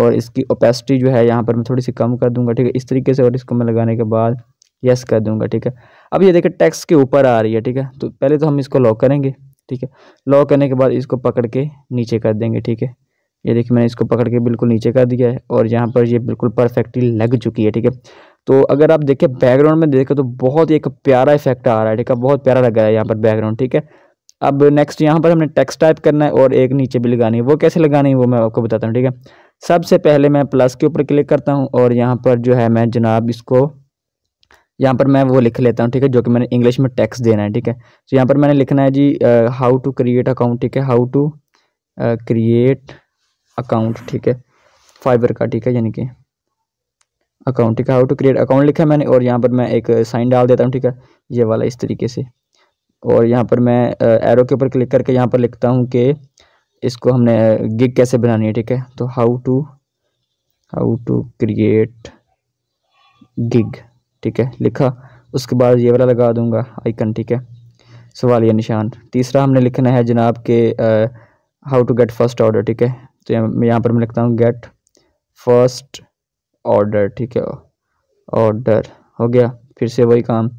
और इसकी ओपेसिटी जो है यहाँ पर मैं थोड़ी सी कम कर दूंगा ठीक है इस तरीके से और इसको मैं लगाने के बाद यस कर दूंगा ठीक है अब ये देखिए टैक्स के ऊपर आ रही है ठीक है तो पहले तो हम इसको लॉक करेंगे ठीक है लॉक करने के बाद इसको पकड़ के नीचे कर देंगे ठीक है ये देखिए मैंने इसको पकड़ के बिल्कुल नीचे कर दिया है और यहाँ पर ये बिल्कुल परफेक्टली लग चुकी है ठीक है तो अगर आप देखें बैकग्राउंड में देखें तो बहुत ही एक प्यारा इफेक्ट आ रहा है ठीक है बहुत प्यारा लग रहा है यहाँ पर बैकग्राउंड ठीक है अब नेक्स्ट यहाँ पर हमने टेक्स्ट टाइप करना है और एक नीचे भी लगानी है वो कैसे लगानी है वो मैं आपको बताता हूँ ठीक है सबसे पहले मैं प्लस के ऊपर क्लिक करता हूँ और यहाँ पर जो है मैं जनाब इसको यहाँ पर मैं वो लिख लेता हूँ ठीक है जो कि मैंने इंग्लिश में टैक्स देना है ठीक है तो यहाँ पर मैंने लिखना है जी हाउ टू क्रिएट अकाउंट ठीक है हाउ टू क्रिएट अकाउंट ठीक है फाइबर का ठीक है यानी कि अकाउंट ठीक है हाउ टू क्रिएट अकाउंट लिखा है मैंने और यहाँ पर मैं एक साइन डाल देता हूँ ठीक है ये वाला इस तरीके से और यहाँ पर मैं एरो के ऊपर क्लिक करके यहाँ पर लिखता हूँ कि इसको हमने गिग कैसे बनानी है ठीक है तो how to how to create gig ठीक है लिखा उसके बाद ये वाला लगा दूंगा आइकन ठीक है सवाल या निशान तीसरा हमने लिखना है जनाब के how to get first order ठीक है तो मैं यहाँ पर मैं लिखता हूँ गेट फर्स्ट ऑर्डर ठीक है ऑर्डर हो गया फिर से वही काम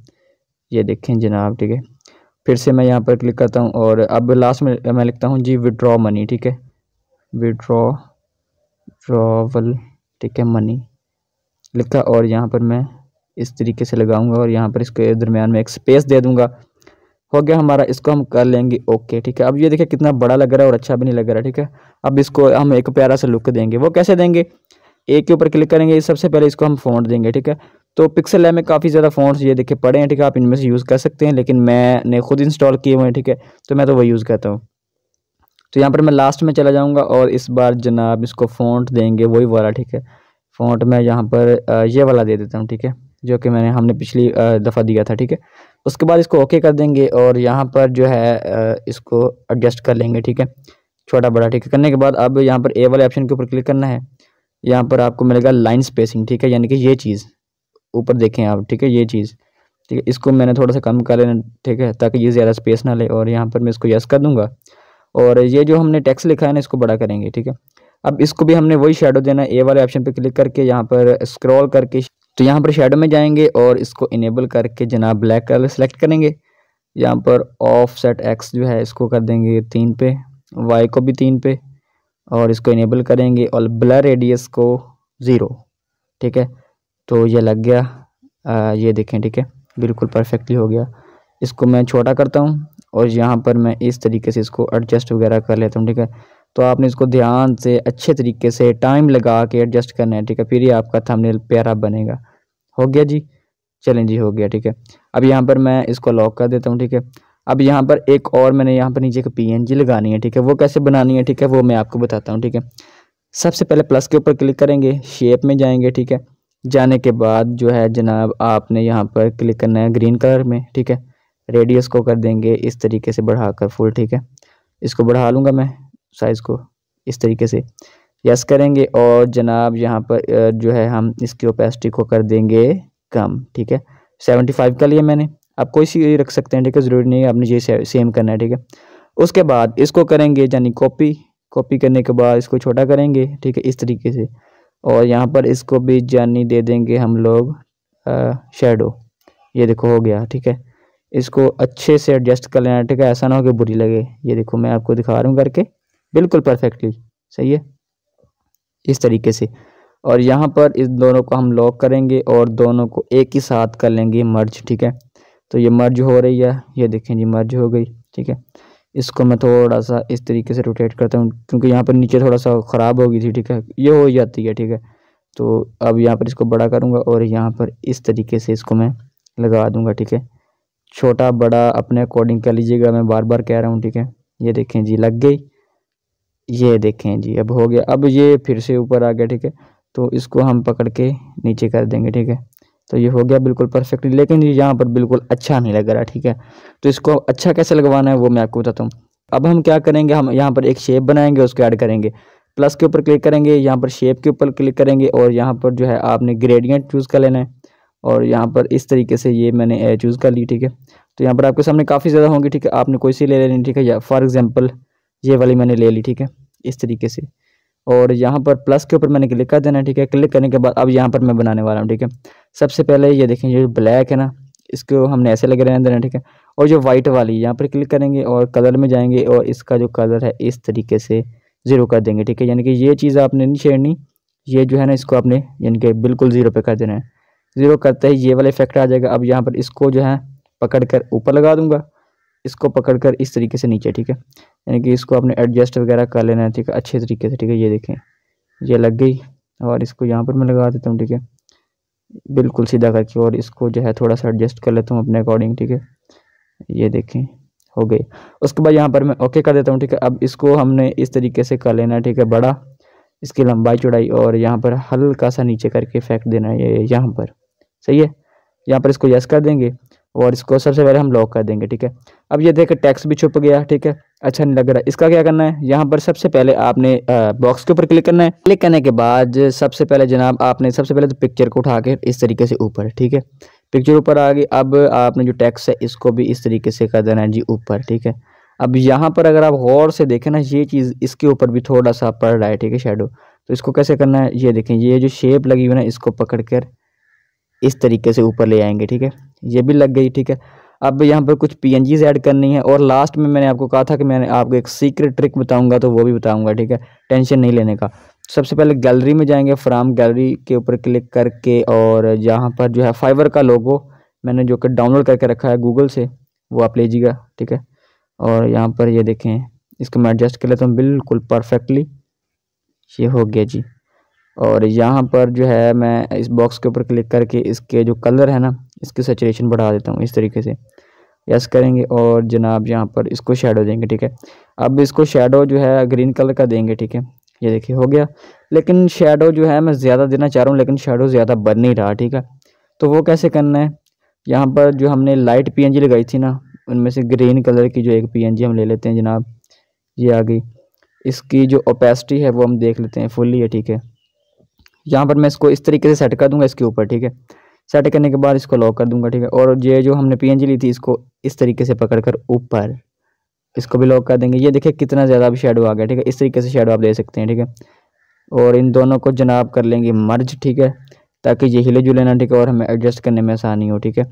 ये देखें जनाब ठीक है फिर से मैं यहाँ पर क्लिक करता हूँ और अब लास्ट में मैं लिखता हूँ जी विड्रॉ मनी ठीक है विड्रॉ ड्रॉवल ठीक है मनी लिखा और यहाँ पर मैं इस तरीके से लगाऊंगा और यहाँ पर इसके दरमियान में एक स्पेस दे दूंगा हो गया हमारा इसको हम कर लेंगे ओके ठीक है अब ये देखिए कितना बड़ा लग रहा है और अच्छा भी नहीं लग रहा ठीक है अब इसको हम एक प्यारा सा लुक देंगे वो कैसे देंगे ए के ऊपर क्लिक करेंगे सबसे पहले इसको हम फोन देंगे ठीक है तो पिक्सल लैब में काफ़ी ज़्यादा फोन ये देखे पड़े हैं ठीक है आप इनमें से यूज़ कर सकते हैं लेकिन मैंने खुद इंस्टॉल किए हुए हैं ठीक है तो मैं तो वही यूज़ करता हूँ तो यहाँ पर मैं लास्ट में चला जाऊँगा और इस बार जनाब इसको फोन देंगे वही वाला ठीक है फोन मैं यहाँ पर ये वाला दे देता हूँ ठीक है जो कि मैंने हमने पिछली दफ़ा दिया था ठीक है उसके बाद इसको ओके कर देंगे और यहाँ पर जो है इसको एडजस्ट कर लेंगे ठीक है छोटा बड़ा ठीक है करने के बाद अब यहाँ पर ए वाले ऑप्शन के ऊपर क्लिक करना है यहाँ पर आपको मिलेगा लाइन स्पेसिंग ठीक है यानी कि ये चीज़ ऊपर देखें आप ठीक है ये चीज़ ठीक है इसको मैंने थोड़ा सा कम कर लेना ठीक है ताकि ये ज़्यादा स्पेस ना ले और यहाँ पर मैं इसको यस कर दूंगा और ये जो हमने टैक्स लिखा है ना इसको बड़ा करेंगे ठीक है अब इसको भी हमने वही शेडो देना ए वाले ऑप्शन पर क्लिक करके यहाँ पर स्क्रॉल करके तो यहाँ पर शेडो में जाएंगे और इसको इनेबल करके जनाब ब्लैक कलर सेलेक्ट करेंगे यहाँ पर ऑफ सेट एक्स जो है इसको कर देंगे तीन पे वाई को भी तीन पे और इसको इनेबल करेंगे और ब्लर रेडियस को ज़ीरो ठीक है तो ये लग गया आ, ये देखें ठीक है बिल्कुल परफेक्टली हो गया इसको मैं छोटा करता हूँ और यहाँ पर मैं इस तरीके से इसको एडजस्ट वगैरह कर लेता हूँ ठीक है तो आपने इसको ध्यान से अच्छे तरीके से टाइम लगा के एडजस्ट करना है ठीक है फिर ही आपका थंबनेल प्यारा बनेगा हो गया जी चलें जी हो गया ठीक है अब यहाँ पर मैं इसको लॉक कर देता हूँ ठीक है अब यहाँ पर एक और मैंने यहाँ पर नीचे एक पीएनजी लगानी है ठीक है वो कैसे बनानी है ठीक है वो मैं आपको बताता हूँ ठीक है सबसे पहले प्लस के ऊपर क्लिक करेंगे शेप में जाएंगे ठीक है जाने के बाद जो है जनाब आपने यहाँ पर क्लिक करना है ग्रीन कलर में ठीक है रेडियस को कर देंगे इस तरीके से बढ़ाकर फुल ठीक है इसको बढ़ा लूँगा मैं साइज़ को इस तरीके से यस करेंगे और जनाब यहाँ पर जो है हम इसकी ओपेसिटी को कर देंगे कम ठीक है सेवेंटी फाइव का लिया मैंने आप कोई सी रख सकते हैं ठीक है ज़रूरी नहीं है आपने ये सेम करना है ठीक है उसके बाद इसको करेंगे यानी कॉपी कॉपी करने के बाद इसको छोटा करेंगे ठीक है इस तरीके से और यहाँ पर इसको भी यानी दे देंगे हम लोग शेडो ये देखो हो गया ठीक है इसको अच्छे से एडजस्ट कर लेना ठीक है ऐसा ना हो कि बुरी लगे ये देखो मैं आपको दिखा रहा हूँ करके बिल्कुल परफेक्टली सही है इस तरीके से और यहाँ पर इस दोनों को हम लॉक करेंगे और दोनों को एक ही साथ कर लेंगे मर्ज ठीक है तो ये मर्ज हो रही है ये देखें जी मर्ज हो गई ठीक है इसको मैं थोड़ा सा इस तरीके से रोटेट करता हूँ क्योंकि यहाँ पर नीचे थोड़ा सा ख़राब हो गई थी ठीक है ये हो जाती है ठीक है तो अब यहाँ पर इसको बड़ा करूँगा और यहाँ पर इस तरीके से इसको मैं लगा दूँगा ठीक है छोटा बड़ा अपने अकॉर्डिंग कर लीजिएगा मैं बार बार कह रहा हूँ ठीक है ये देखें जी लग गई ये देखें जी अब हो गया अब ये फिर से ऊपर आ गया ठीक है तो इसको हम पकड़ के नीचे कर देंगे ठीक है तो ये हो गया बिल्कुल परफेक्ट लेकिन ये यहाँ पर बिल्कुल अच्छा नहीं लग रहा ठीक है तो इसको अच्छा कैसे लगवाना है वो मैं आपको बताता हूँ अब हम क्या करेंगे हम यहाँ पर एक शेप बनाएंगे उसको ऐड करेंगे प्लस के ऊपर क्लिक करेंगे यहाँ पर शेप के ऊपर क्लिक करेंगे और यहाँ पर जो है आपने ग्रेडियंट चूज़ कर लेना है और यहाँ पर इस तरीके से ये मैंने चूज़ कर ली ठीक है तो यहाँ पर आपके सामने काफ़ी ज़्यादा होंगे ठीक है आपने कोई सी ले लेनी ठीक है या फॉर एग्ज़ाम्पल ये वाली मैंने ले ली ठीक है इस तरीके से और यहाँ पर प्लस के ऊपर मैंने क्लिक कर देना ठीक है क्लिक करने के बाद अब यहाँ पर मैं बनाने वाला हूँ ठीक है सबसे पहले ये देखें जो ब्लैक है ना इसको हमने ऐसे लगे रहने देना ठीक है और जो वाइट वाली यहाँ पर क्लिक करेंगे और कलर में जाएंगे और इसका जो कलर है इस तरीके से ज़ीरो कर देंगे ठीक है यानी कि ये चीज़ आपने नहीं छेड़नी ये जो है ना इसको आपने यानी कि बिल्कुल ज़ीरो पे कर देना है ज़ीरो करते ही ये वाला इफेक्ट आ जाएगा अब यहाँ पर इसको जो है पकड़ कर ऊपर लगा दूंगा इसको पकड़कर इस तरीके से नीचे ठीक है यानी कि इसको आपने एडजस्ट वगैरह कर लेना है ठीक है अच्छे तरीके से ठीक है ये देखें ये लग गई और इसको यहाँ पर मैं लगा देता हूँ ठीक है बिल्कुल सीधा करके और इसको जो है थोड़ा सा एडजस्ट कर लेता हूँ अपने अकॉर्डिंग ठीक है ये देखें हो गई उसके बाद यहाँ पर मैं ओके कर देता हूँ ठीक है अब इसको हमने इस तरीके से कर लेना है ठीक है बड़ा इसकी लंबाई चौड़ाई और यहाँ पर हल्का सा नीचे करके फेंक देना है ये यहाँ पर सही है यहाँ पर इसको यस कर देंगे और इसको सबसे पहले हम लॉक कर देंगे ठीक है अब ये देखें टैक्स भी छुप गया ठीक है अच्छा नहीं लग रहा इसका क्या करना है यहाँ पर सबसे पहले आपने बॉक्स के ऊपर क्लिक करना है क्लिक करने के बाद सबसे पहले जनाब आपने सबसे पहले तो पिक्चर को उठा के इस तरीके से ऊपर ठीक है पिक्चर ऊपर आ गई अब आपने जो टैक्स है इसको भी इस तरीके से कर देना है जी ऊपर ठीक है अब यहाँ पर अगर आप गौर से देखें ना ये चीज़ इसके ऊपर भी थोड़ा सा पड़ रहा है ठीक है शेडो तो इसको कैसे करना है ये देखें ये जो शेप लगी हुई है ना इसको पकड़ कर इस तरीके से ऊपर ले आएंगे ठीक है ये भी लग गई ठीक है अब यहाँ पर कुछ पी एन ऐड करनी है और लास्ट में मैंने आपको कहा था कि मैंने आपको एक सीक्रेट ट्रिक बताऊँगा तो वो भी बताऊँगा ठीक है टेंशन नहीं लेने का सबसे पहले गैलरी में जाएंगे फ्राम गैलरी के ऊपर क्लिक करके और यहाँ पर जो है फाइबर का लोगो मैंने जो कि डाउनलोड करके रखा है गूगल से वो आप लीजिएगा ठीक है और यहाँ पर ये देखें इसको मैं एडजस्ट कर लेता हूँ बिल्कुल परफेक्टली ये हो गया जी और यहाँ पर जो है मैं इस बॉक्स के ऊपर क्लिक करके इसके जो कलर है ना इसकी सेचुरेशन बढ़ा देता हूँ इस तरीके से यस करेंगे और जनाब यहाँ पर इसको शेडो देंगे ठीक है अब इसको शेडो जो है ग्रीन कलर का देंगे ठीक है ये देखिए हो गया लेकिन शेडो जो है मैं ज़्यादा देना चाह रहा हूँ लेकिन शेडो ज़्यादा बन नहीं रहा ठीक है तो वो कैसे करना है यहाँ पर जो हमने लाइट पी लगाई थी ना उनमें से ग्रीन कलर की जो एक पी हम ले लेते हैं जनाब ये आ गई इसकी जो ओपेसिटी है वो हम देख लेते हैं फुल्ली है ठीक है यहाँ पर मैं इसको इस तरीके से सेट कर दूंगा इसके ऊपर ठीक है सेट करने के बाद इसको लॉक कर दूंगा ठीक है और ये जो हमने पी ली थी इसको इस तरीके से पकड़ कर ऊपर इसको भी लॉक कर देंगे ये देखिए कितना ज़्यादा अभी शेडो आ गया ठीक है इस तरीके से शेडो आप दे सकते हैं ठीक है और इन दोनों को जनाब कर लेंगे मर्ज ठीक है ताकि ये हिले जुले ना ठीक है और हमें एडजस्ट करने में आसानी हो ठीक है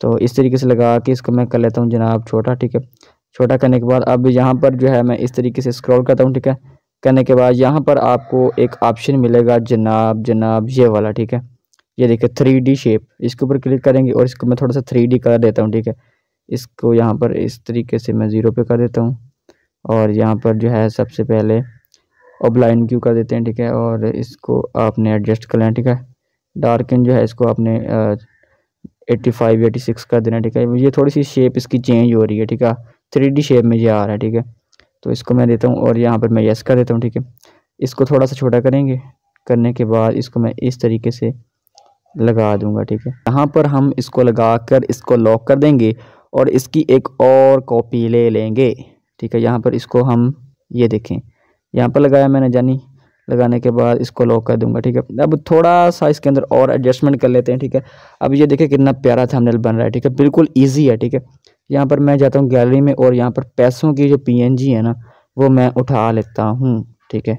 तो इस तरीके से लगा के इसको मैं कर लेता हूँ जनाब छोटा ठीक है छोटा करने के बाद अब यहाँ पर जो है मैं इस तरीके से स्क्रॉल करता हूँ ठीक है करने के बाद यहाँ पर आपको एक ऑप्शन मिलेगा जनाब जनाब ये वाला ठीक है ये देखिए थ्री डी शेप इसके ऊपर क्लिक करेंगे और इसको मैं थोड़ा सा थ्री डी कलर देता हूँ ठीक है इसको यहाँ पर इस तरीके से मैं ज़ीरो पे कर देता हूँ और यहाँ पर जो है सबसे पहले अब लाइन क्यू कर देते हैं ठीक है और इसको आपने एडजस्ट कर लेना ठीक है डार्किन जो है इसको आपने एट्टी फाइव एटी सिक्स कर देना ठीक है ये थोड़ी सी शेप इसकी चेंज हो रही है ठीक है थ्री डी शेप में ये आ रहा है ठीक है तो इसको मैं देता हूँ और यहाँ पर मैं येस कर देता हूँ ठीक है इसको थोड़ा सा छोटा करेंगे करने के बाद इसको मैं इस तरीके से लगा दूंगा ठीक है यहाँ पर हम इसको लगा कर इसको लॉक कर देंगे और इसकी एक और कॉपी ले लेंगे ठीक है यहाँ पर इसको हम ये देखें यहाँ पर लगाया मैंने जानी लगाने के बाद इसको लॉक कर दूंगा ठीक है अब थोड़ा सा इसके अंदर और एडजस्टमेंट कर लेते हैं ठीक है अब ये देखें कितना प्यारा थंबनेल बन रहा है ठीक है बिल्कुल ईजी है ठीक है यहाँ पर मैं जाता हूँ गैलरी में और यहाँ पर पैसों की जो पी है ना वो मैं उठा लेता हूँ ठीक है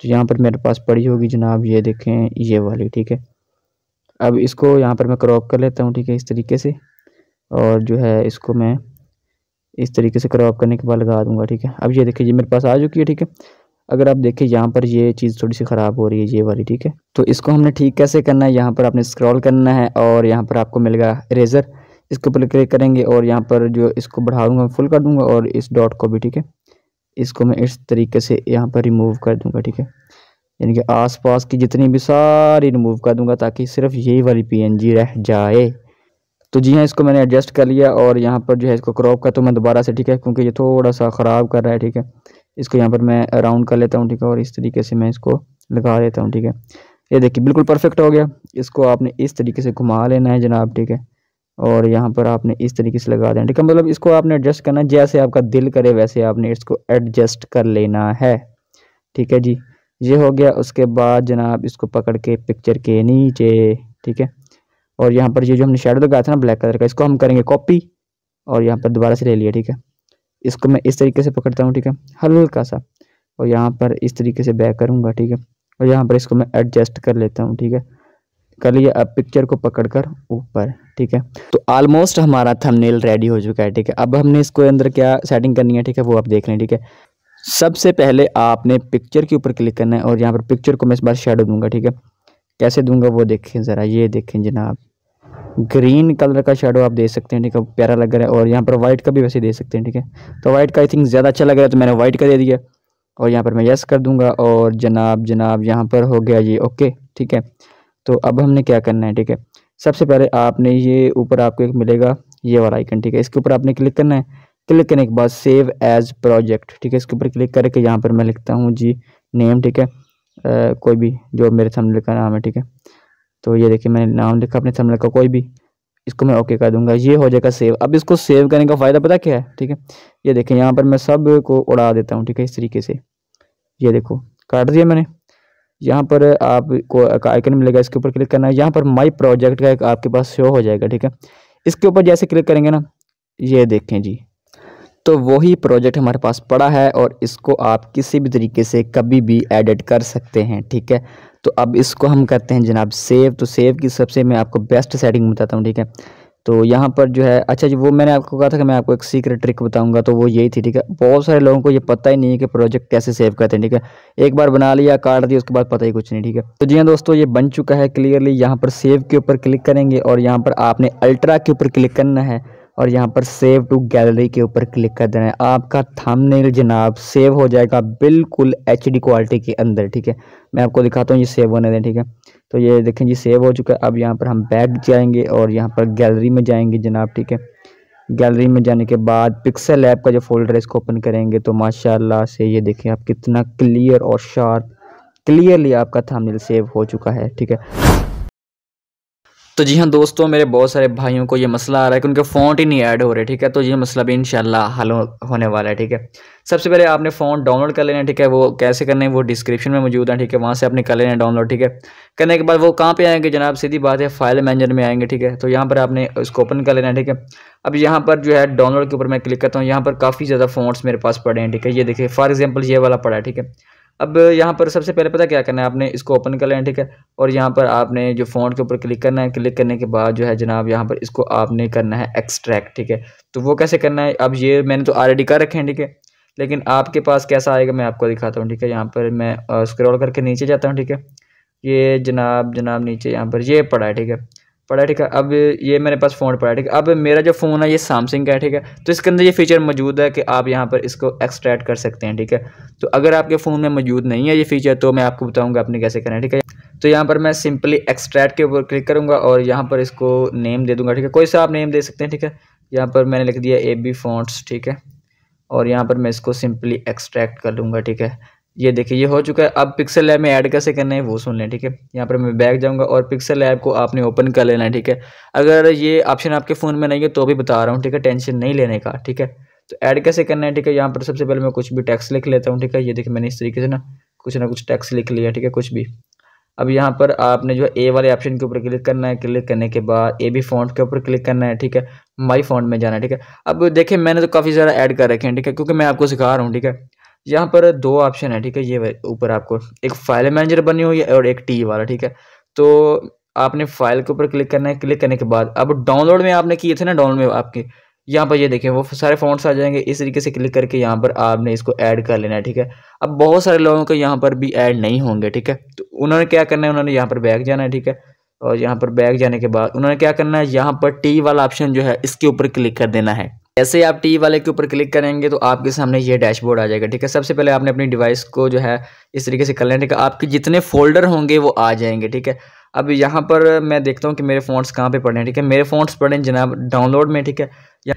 तो यहाँ पर मेरे पास पड़ी होगी जनाब ये देखें ये वाली ठीक है अब इसको यहाँ पर मैं क्रॉप कर लेता हूँ ठीक है इस तरीके से और जो है इसको मैं इस तरीके से क्रॉप करने के बाद लगा दूंगा ठीक है अब ये देखिए ये मेरे पास आ चुकी है ठीक है अगर आप देखें यहाँ पर ये चीज़ थोड़ी सी ख़राब हो रही है ये वाली ठीक है तो इसको हमने ठीक कैसे करना है यहाँ पर आपने स्क्रॉल करना है और यहाँ पर आपको मिलेगा इरेज़र इसके ऊपर क्लिक करेंगे और यहाँ पर जो इसको बढ़ा दूंगा फुल कर दूँगा और इस डॉट को भी ठीक है इसको मैं इस तरीके से यहाँ पर रिमूव कर दूँगा ठीक है यानी कि आसपास की जितनी भी सारी रिमूव कर दूंगा ताकि सिर्फ यही वाली पीएनजी रह जाए तो जी हाँ इसको मैंने एडजस्ट कर लिया और यहाँ पर जो है इसको क्रॉप का तो मैं दोबारा से ठीक है क्योंकि ये थोड़ा सा ख़राब कर रहा है ठीक है इसको यहाँ पर मैं राउंड कर लेता हूँ ठीक है और इस तरीके से मैं इसको लगा देता हूँ ठीक है ये देखिए बिल्कुल परफेक्ट हो गया इसको आपने इस तरीके से घुमा लेना है जनाब ठीक है और यहाँ पर आपने इस तरीके से लगा देना ठीक है मतलब इसको आपने एडजस्ट करना जैसे आपका दिल करे वैसे आपने इसको एडजस्ट कर लेना है ठीक है जी ये हो गया उसके बाद जनाब इसको पकड़ के पिक्चर के नीचे ठीक है और यहाँ पर ये जो हमने शेडो लगाया था ना ब्लैक कलर का इसको हम करेंगे कॉपी और यहाँ पर दोबारा से ले लिया ठीक है इसको मैं इस तरीके से पकड़ता हूँ ठीक है हल्का सा और यहाँ पर इस तरीके से बैक करूँगा ठीक है और यहाँ पर इसको मैं एडजस्ट कर लेता हूँ ठीक है कर लिया अब पिक्चर को पकड़कर ऊपर ठीक है तो ऑलमोस्ट हमारा थंबनेल रेडी हो चुका है ठीक है अब हमने इसको अंदर क्या सेटिंग करनी है ठीक है वो आप देख लें ठीक है सबसे पहले आपने पिक्चर के ऊपर क्लिक करना है और यहाँ पर पिक्चर को मैं इस बार शेडो दूंगा ठीक है कैसे दूंगा वो देखें ज़रा ये देखें जनाब ग्रीन कलर का शेडो आप दे सकते हैं ठीक है प्यारा लग रहा है और यहाँ पर वाइट का भी वैसे दे सकते हैं ठीक है तो वाइट का आई थिंक ज़्यादा अच्छा लग रहा है तो मैंने वाइट का दे दिया और यहाँ पर मैं यस कर दूंगा और जनाब जनाब यहाँ पर हो गया ये ओके ठीक है तो अब हमने क्या करना है ठीक है सबसे पहले आपने ये ऊपर आपको एक मिलेगा ये वाला आइकन ठीक है इसके ऊपर आपने क्लिक करना है क्लिक करने के बाद सेव एज प्रोजेक्ट ठीक है इसके ऊपर क्लिक करके यहाँ पर मैं लिखता हूँ जी नेम ठीक है आ, कोई भी जो मेरे सामने लिखा नाम है ठीक है तो ये देखिए मैंने नाम लिखा अपने सामने लिखा कोई भी इसको मैं ओके कर दूंगा ये हो जाएगा सेव अब इसको सेव करने का फ़ायदा पता क्या है ठीक है ये देखें यहाँ पर मैं सब को उड़ा देता हूँ ठीक है इस तरीके से ये देखो काट दिया मैंने यहाँ पर आपको आइकन मिलेगा इसके ऊपर क्लिक करना है यहाँ पर माई प्रोजेक्ट का एक आपके पास शो हो जाएगा ठीक है इसके ऊपर जैसे क्लिक करेंगे ना ये देखें जी तो वही प्रोजेक्ट हमारे पास पड़ा है और इसको आप किसी भी तरीके से कभी भी एडिट कर सकते हैं ठीक है तो अब इसको हम करते हैं जनाब सेव तो सेव की सबसे मैं आपको बेस्ट सेटिंग बताता हूँ ठीक है तो यहाँ पर जो है अच्छा जी वो मैंने आपको कहा था कि मैं आपको एक सीक्रेट ट्रिक बताऊंगा तो वो यही थी ठीक है बहुत सारे लोगों को ये पता ही नहीं है कि प्रोजेक्ट कैसे सेव करते हैं ठीक है एक बार बना लिया काट दिया उसके बाद पता ही कुछ नहीं ठीक है तो जी हाँ दोस्तों ये बन चुका है क्लियरली यहाँ पर सेव के ऊपर क्लिक करेंगे और यहाँ पर आपने अल्ट्रा के ऊपर क्लिक करना है और यहाँ पर सेव टू गैलरी के ऊपर क्लिक कर देना है आपका थंबनेल जनाब सेव हो जाएगा बिल्कुल एच क्वालिटी के अंदर ठीक है मैं आपको दिखाता हूँ ये सेव होने दें ठीक है तो ये देखें जी सेव हो चुका है अब यहाँ पर हम बैक जाएंगे और यहाँ पर गैलरी में जाएंगे जनाब ठीक है गैलरी में जाने के बाद पिक्सल ऐप का जो फोल्डर है इसको ओपन करेंगे तो माशाल्लाह से ये देखें आप कितना क्लियर और शार्प क्लियरली आपका थामनेल सेव हो चुका है ठीक है तो जी हाँ दोस्तों मेरे बहुत सारे भाइयों को ये मसला आ रहा है कि उनके फ़ॉन्ट ही नहीं ऐड हो रहे ठीक है तो ये हाँ, मसला भी इनशाला हल होने वाला है ठीक है सबसे पहले आपने फोन डाउनलोड कर लेना है ठीक है वो कैसे करने वो डिस्क्रिप्शन में मौजूद है ठीक है वहाँ से आपने कर लेना है डाउनलोड ठीक है करने के बाद वो कहाँ पे आएंगे जनाब सीधी बात है फाइल मैनेजर में आएंगे ठीक है तो यहाँ पर आपने उसको ओपन कर लेना है ठीक है अब यहाँ पर जो है डाउनलोड के ऊपर मैं क्लिक करता हूँ यहाँ पर काफ़ी ज़्यादा फोन मेरे पास पड़े हैं ठीक है ये देखिए फॉर एग्जाम्पल ये वाला पड़ा है ठीक है अब यहाँ पर सबसे पहले पता क्या करना है आपने इसको ओपन कर लेना है ठीक है और यहाँ पर आपने जो फ़ॉन्ट के ऊपर क्लिक करना है क्लिक करने के बाद जो है जनाब यहाँ पर इसको आपने करना है एक्सट्रैक्ट ठीक है तो वो कैसे करना है अब ये मैंने तो ऑलरेडी कर रखे हैं ठीक है लेकिन आपके पास कैसा आएगा मैं आपको दिखाता हूँ ठीक है यहाँ पर मैं स्क्रॉल करके नीचे जाता हूँ ठीक है ये जनाब जनाब नीचे यहाँ पर ये पड़ा है ठीक है पड़ा ठीक है अब ये मेरे पास फ़ोन पड़ा है ठीक है अब मेरा जो फ़ोन है ये सैमसंग का है ठीक है तो इसके अंदर ये फीचर मौजूद है कि आप यहाँ पर इसको एक्सट्रैक्ट कर सकते हैं ठीक है तो अगर आपके फ़ोन में मौजूद नहीं है ये फीचर तो मैं आपको बताऊँगा आपने कैसे करना है ठीक है तो यहाँ पर मैं सिंपली एक्सट्रैक्ट के ऊपर क्लिक करूँगा और यहाँ पर इसको नेम दे दूँगा ठीक है कोई सा आप नेम दे सकते हैं ठीक है यहाँ पर मैंने लिख दिया ए बी फोन ठीक है और यहाँ पर मैं इसको सिंपली एक्सट्रैक्ट कर लूँगा ठीक है ये देखिए ये हो चुका है अब पिक्सल लैब में ऐड कैसे करना है वो सुन लें ठीक है यहाँ पर मैं बैक जाऊँगा और पिक्सल लैब को आपने ओपन कर लेना है ठीक है अगर ये ऑप्शन आपके फ़ोन में नहीं है तो भी बता रहा हूँ ठीक है टेंशन नहीं लेने का ठीक है तो ऐड कैसे करना है ठीक है यहाँ पर सबसे पहले मैं कुछ भी टैक्स लिख लेता हूँ ठीक है ये देखिए मैंने इस तरीके से ना कुछ ना कुछ टैक्स लिख लिया ठीक है कुछ भी अब यहाँ पर आपने जो है ए वाले ऑप्शन के ऊपर क्लिक करना है क्लिक करने के बाद ए बी फॉन्ट के ऊपर क्लिक करना है ठीक है माई फॉन्ट में जाना है ठीक है अब देखिए मैंने तो काफ़ी ज़्यादा ऐड कर रखे हैं ठीक है क्योंकि मैं आपको सिखा रहा हूँ ठीक है यहाँ पर दो ऑप्शन है ठीक है ये ऊपर आपको एक फाइल मैनेजर बनी हुई है और एक टी e वाला ठीक है तो आपने फाइल के ऊपर क्लिक करना है क्लिक करने के बाद अब डाउनलोड में आपने किए थे ना डाउनलोड में आपके यहाँ पर ये देखें वो सारे फॉन्ट्स आ जाएंगे इस तरीके से क्लिक करके यहाँ पर आपने इसको ऐड कर लेना है ठीक है अब बहुत सारे लोगों के यहाँ पर भी ऐड नहीं होंगे ठीक है तो उन्होंने क्या करना है उन्होंने यहाँ पर बैग जाना है ठीक है और यहाँ पर बैग जाने के बाद उन्होंने क्या करना है यहाँ पर टी e वाला ऑप्शन जो है इसके ऊपर क्लिक कर देना है जैसे आप टी वाले के ऊपर क्लिक करेंगे तो आपके सामने ये डैशबोर्ड आ जाएगा ठीक है सबसे पहले आपने अपनी डिवाइस को जो है इस तरीके से कर लेना ठीक है आपके जितने फोल्डर होंगे वो आ जाएंगे ठीक है अब यहाँ पर मैं देखता हूँ कि मेरे फ़ोन्ट्स कहाँ पे पड़े हैं ठीक है मेरे फ़ोन्ट्स पड़े हैं जनाब डाउनलोड में ठीक है या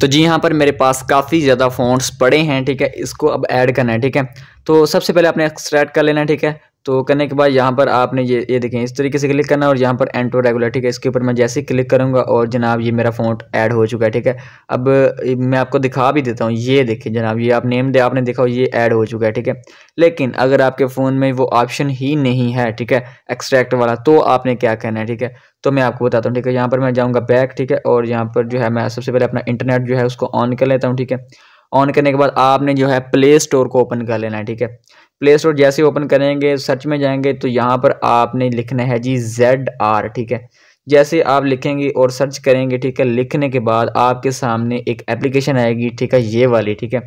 तो जी यहाँ पर मेरे पास काफ़ी ज़्यादा फ़ोन्ट्स पड़े हैं ठीक है इसको अब ऐड करना है ठीक है तो सबसे पहले आपने एक्सट्रैक्ट कर लेना है ठीक है तो करने के बाद यहाँ पर आपने ये ये देखें इस तरीके से क्लिक करना और यहाँ पर एंट्रो रेगुलर ठीक है इसके ऊपर मैं जैसे ही क्लिक करूँगा और जनाब ये मेरा फोन ऐड हो चुका है ठीक है अब मैं आपको दिखा भी देता हूँ ये देखें जनाब ये आप नेम दे आपने देखा ये ऐड हो चुका है ठीक है लेकिन अगर आपके फ़ोन में वो ऑप्शन ही नहीं है ठीक है एक्सट्रैक्ट वाला तो आपने क्या कहना है ठीक है तो मैं आपको बताता हूँ ठीक है यहाँ पर मैं जाऊँगा बैक ठीक है और यहाँ पर जो है मैं सबसे पहले अपना इंटरनेट जो है उसको ऑन कर लेता हूँ ठीक है ऑन करने के बाद आपने जो है प्ले स्टोर को ओपन कर लेना है ठीक है प्ले स्टोर जैसे ओपन करेंगे सर्च में जाएंगे तो यहाँ पर आपने लिखना है जी जेड आर ठीक है जैसे आप लिखेंगे और सर्च करेंगे ठीक है लिखने के बाद आपके सामने एक एप्लीकेशन आएगी ठीक है ये वाली ठीक है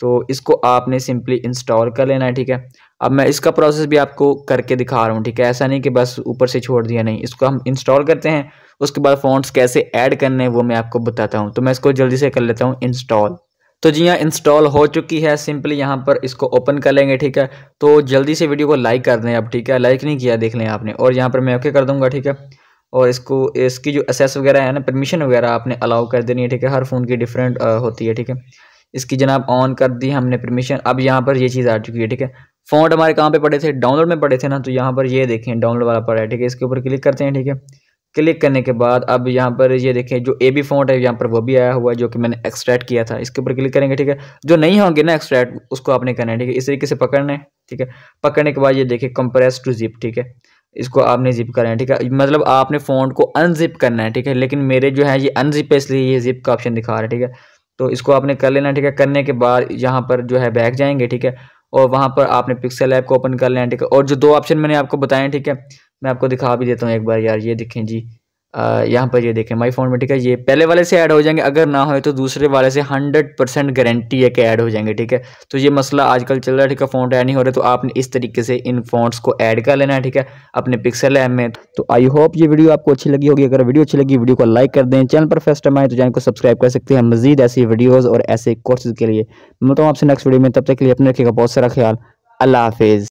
तो इसको आपने सिंपली इंस्टॉल कर लेना है ठीक है अब मैं इसका प्रोसेस भी आपको करके दिखा रहा हूँ ठीक है ऐसा नहीं कि बस ऊपर से छोड़ दिया नहीं इसको हम इंस्टॉल करते हैं उसके बाद फ़ॉन्ट्स कैसे ऐड करने हैं वो मैं आपको बताता हूँ तो मैं इसको जल्दी से कर लेता हूँ इंस्टॉल तो जी हाँ इंस्टॉल हो चुकी है सिंपली यहाँ पर इसको ओपन कर लेंगे ठीक है तो जल्दी से वीडियो को लाइक कर दें अब ठीक है लाइक नहीं किया देख लें आपने और यहाँ पर मैं ओके कर दूंगा ठीक है और इसको इसकी जो एसेस वगैरह है ना परमिशन वगैरह आपने अलाउ कर देनी है ठीक है हर फ़ोन की डिफरेंट होती है ठीक है इसकी जनाब ऑन कर दी हमने परमिशन अब यहाँ पर ये चीज़ आ चुकी है ठीक है फोन हमारे कहाँ पे पड़े थे डाउनलोड में पड़े थे ना तो यहाँ पर ये देखें डाउनलोड वाला पड़ा है ठीक है इसके ऊपर क्लिक करते हैं ठीक है क्लिक करने के बाद अब यहाँ पर ये देखें जो ए बी फॉन्ट है यहाँ पर वो भी आया हुआ है जो कि मैंने एक्सट्रैक्ट किया था इसके ऊपर क्लिक करेंगे ठीक है जो नहीं होंगे ना एक्सट्रैक्ट उसको आपने करना है ठीक है इस तरीके से पकड़ना है ठीक है पकड़ने के बाद ये देखें कंप्रेस टू जिप ठीक है इसको आपने जिप करना है ठीक है मतलब आपने फोन को अनजिप करना है ठीक है लेकिन मेरे जो है ये अनजिप है इसलिए ये जिप का ऑप्शन दिखा रहा है ठीक है तो इसको आपने कर लेना ठीक है करने के बाद यहाँ पर जो है बैक जाएंगे ठीक है और वहाँ पर आपने पिक्सल ऐप को ओपन कर लेना ठीक है और जो दो ऑप्शन मैंने आपको बताए ठीक है मैं आपको दिखा भी देता हूँ एक बार यार ये दिखें जी यहाँ पर ये देखें माई फोन में ठीक है ये पहले वाले से ऐड हो जाएंगे अगर ना हो तो दूसरे वाले से हंड्रेड परसेंट गारंटी है कि ऐड हो जाएंगे ठीक है तो ये मसला आजकल चल रहा है ठीक है फोन ऐड नहीं हो रहा तो आपने इस तरीके से इन फोन को ऐड कर लेना है ठीक है अपने पिक्सल ऐप में तो आई होप ये वीडियो आपको अच्छी लगी होगी अगर वीडियो अच्छी लगी वीडियो को लाइक कर दें चैनल पर फर्स्ट टाइम आए तो चैनल को सब्सक्राइब कर सकते हैं मजीद ऐसी वीडियोज़ और ऐसे कोर्सेज के लिए मिलता हूँ आपसे नेक्स्ट वीडियो में तब तक के लिए अपने रखिएगा बहुत सारा ख्याल अल्लाह हाफिज़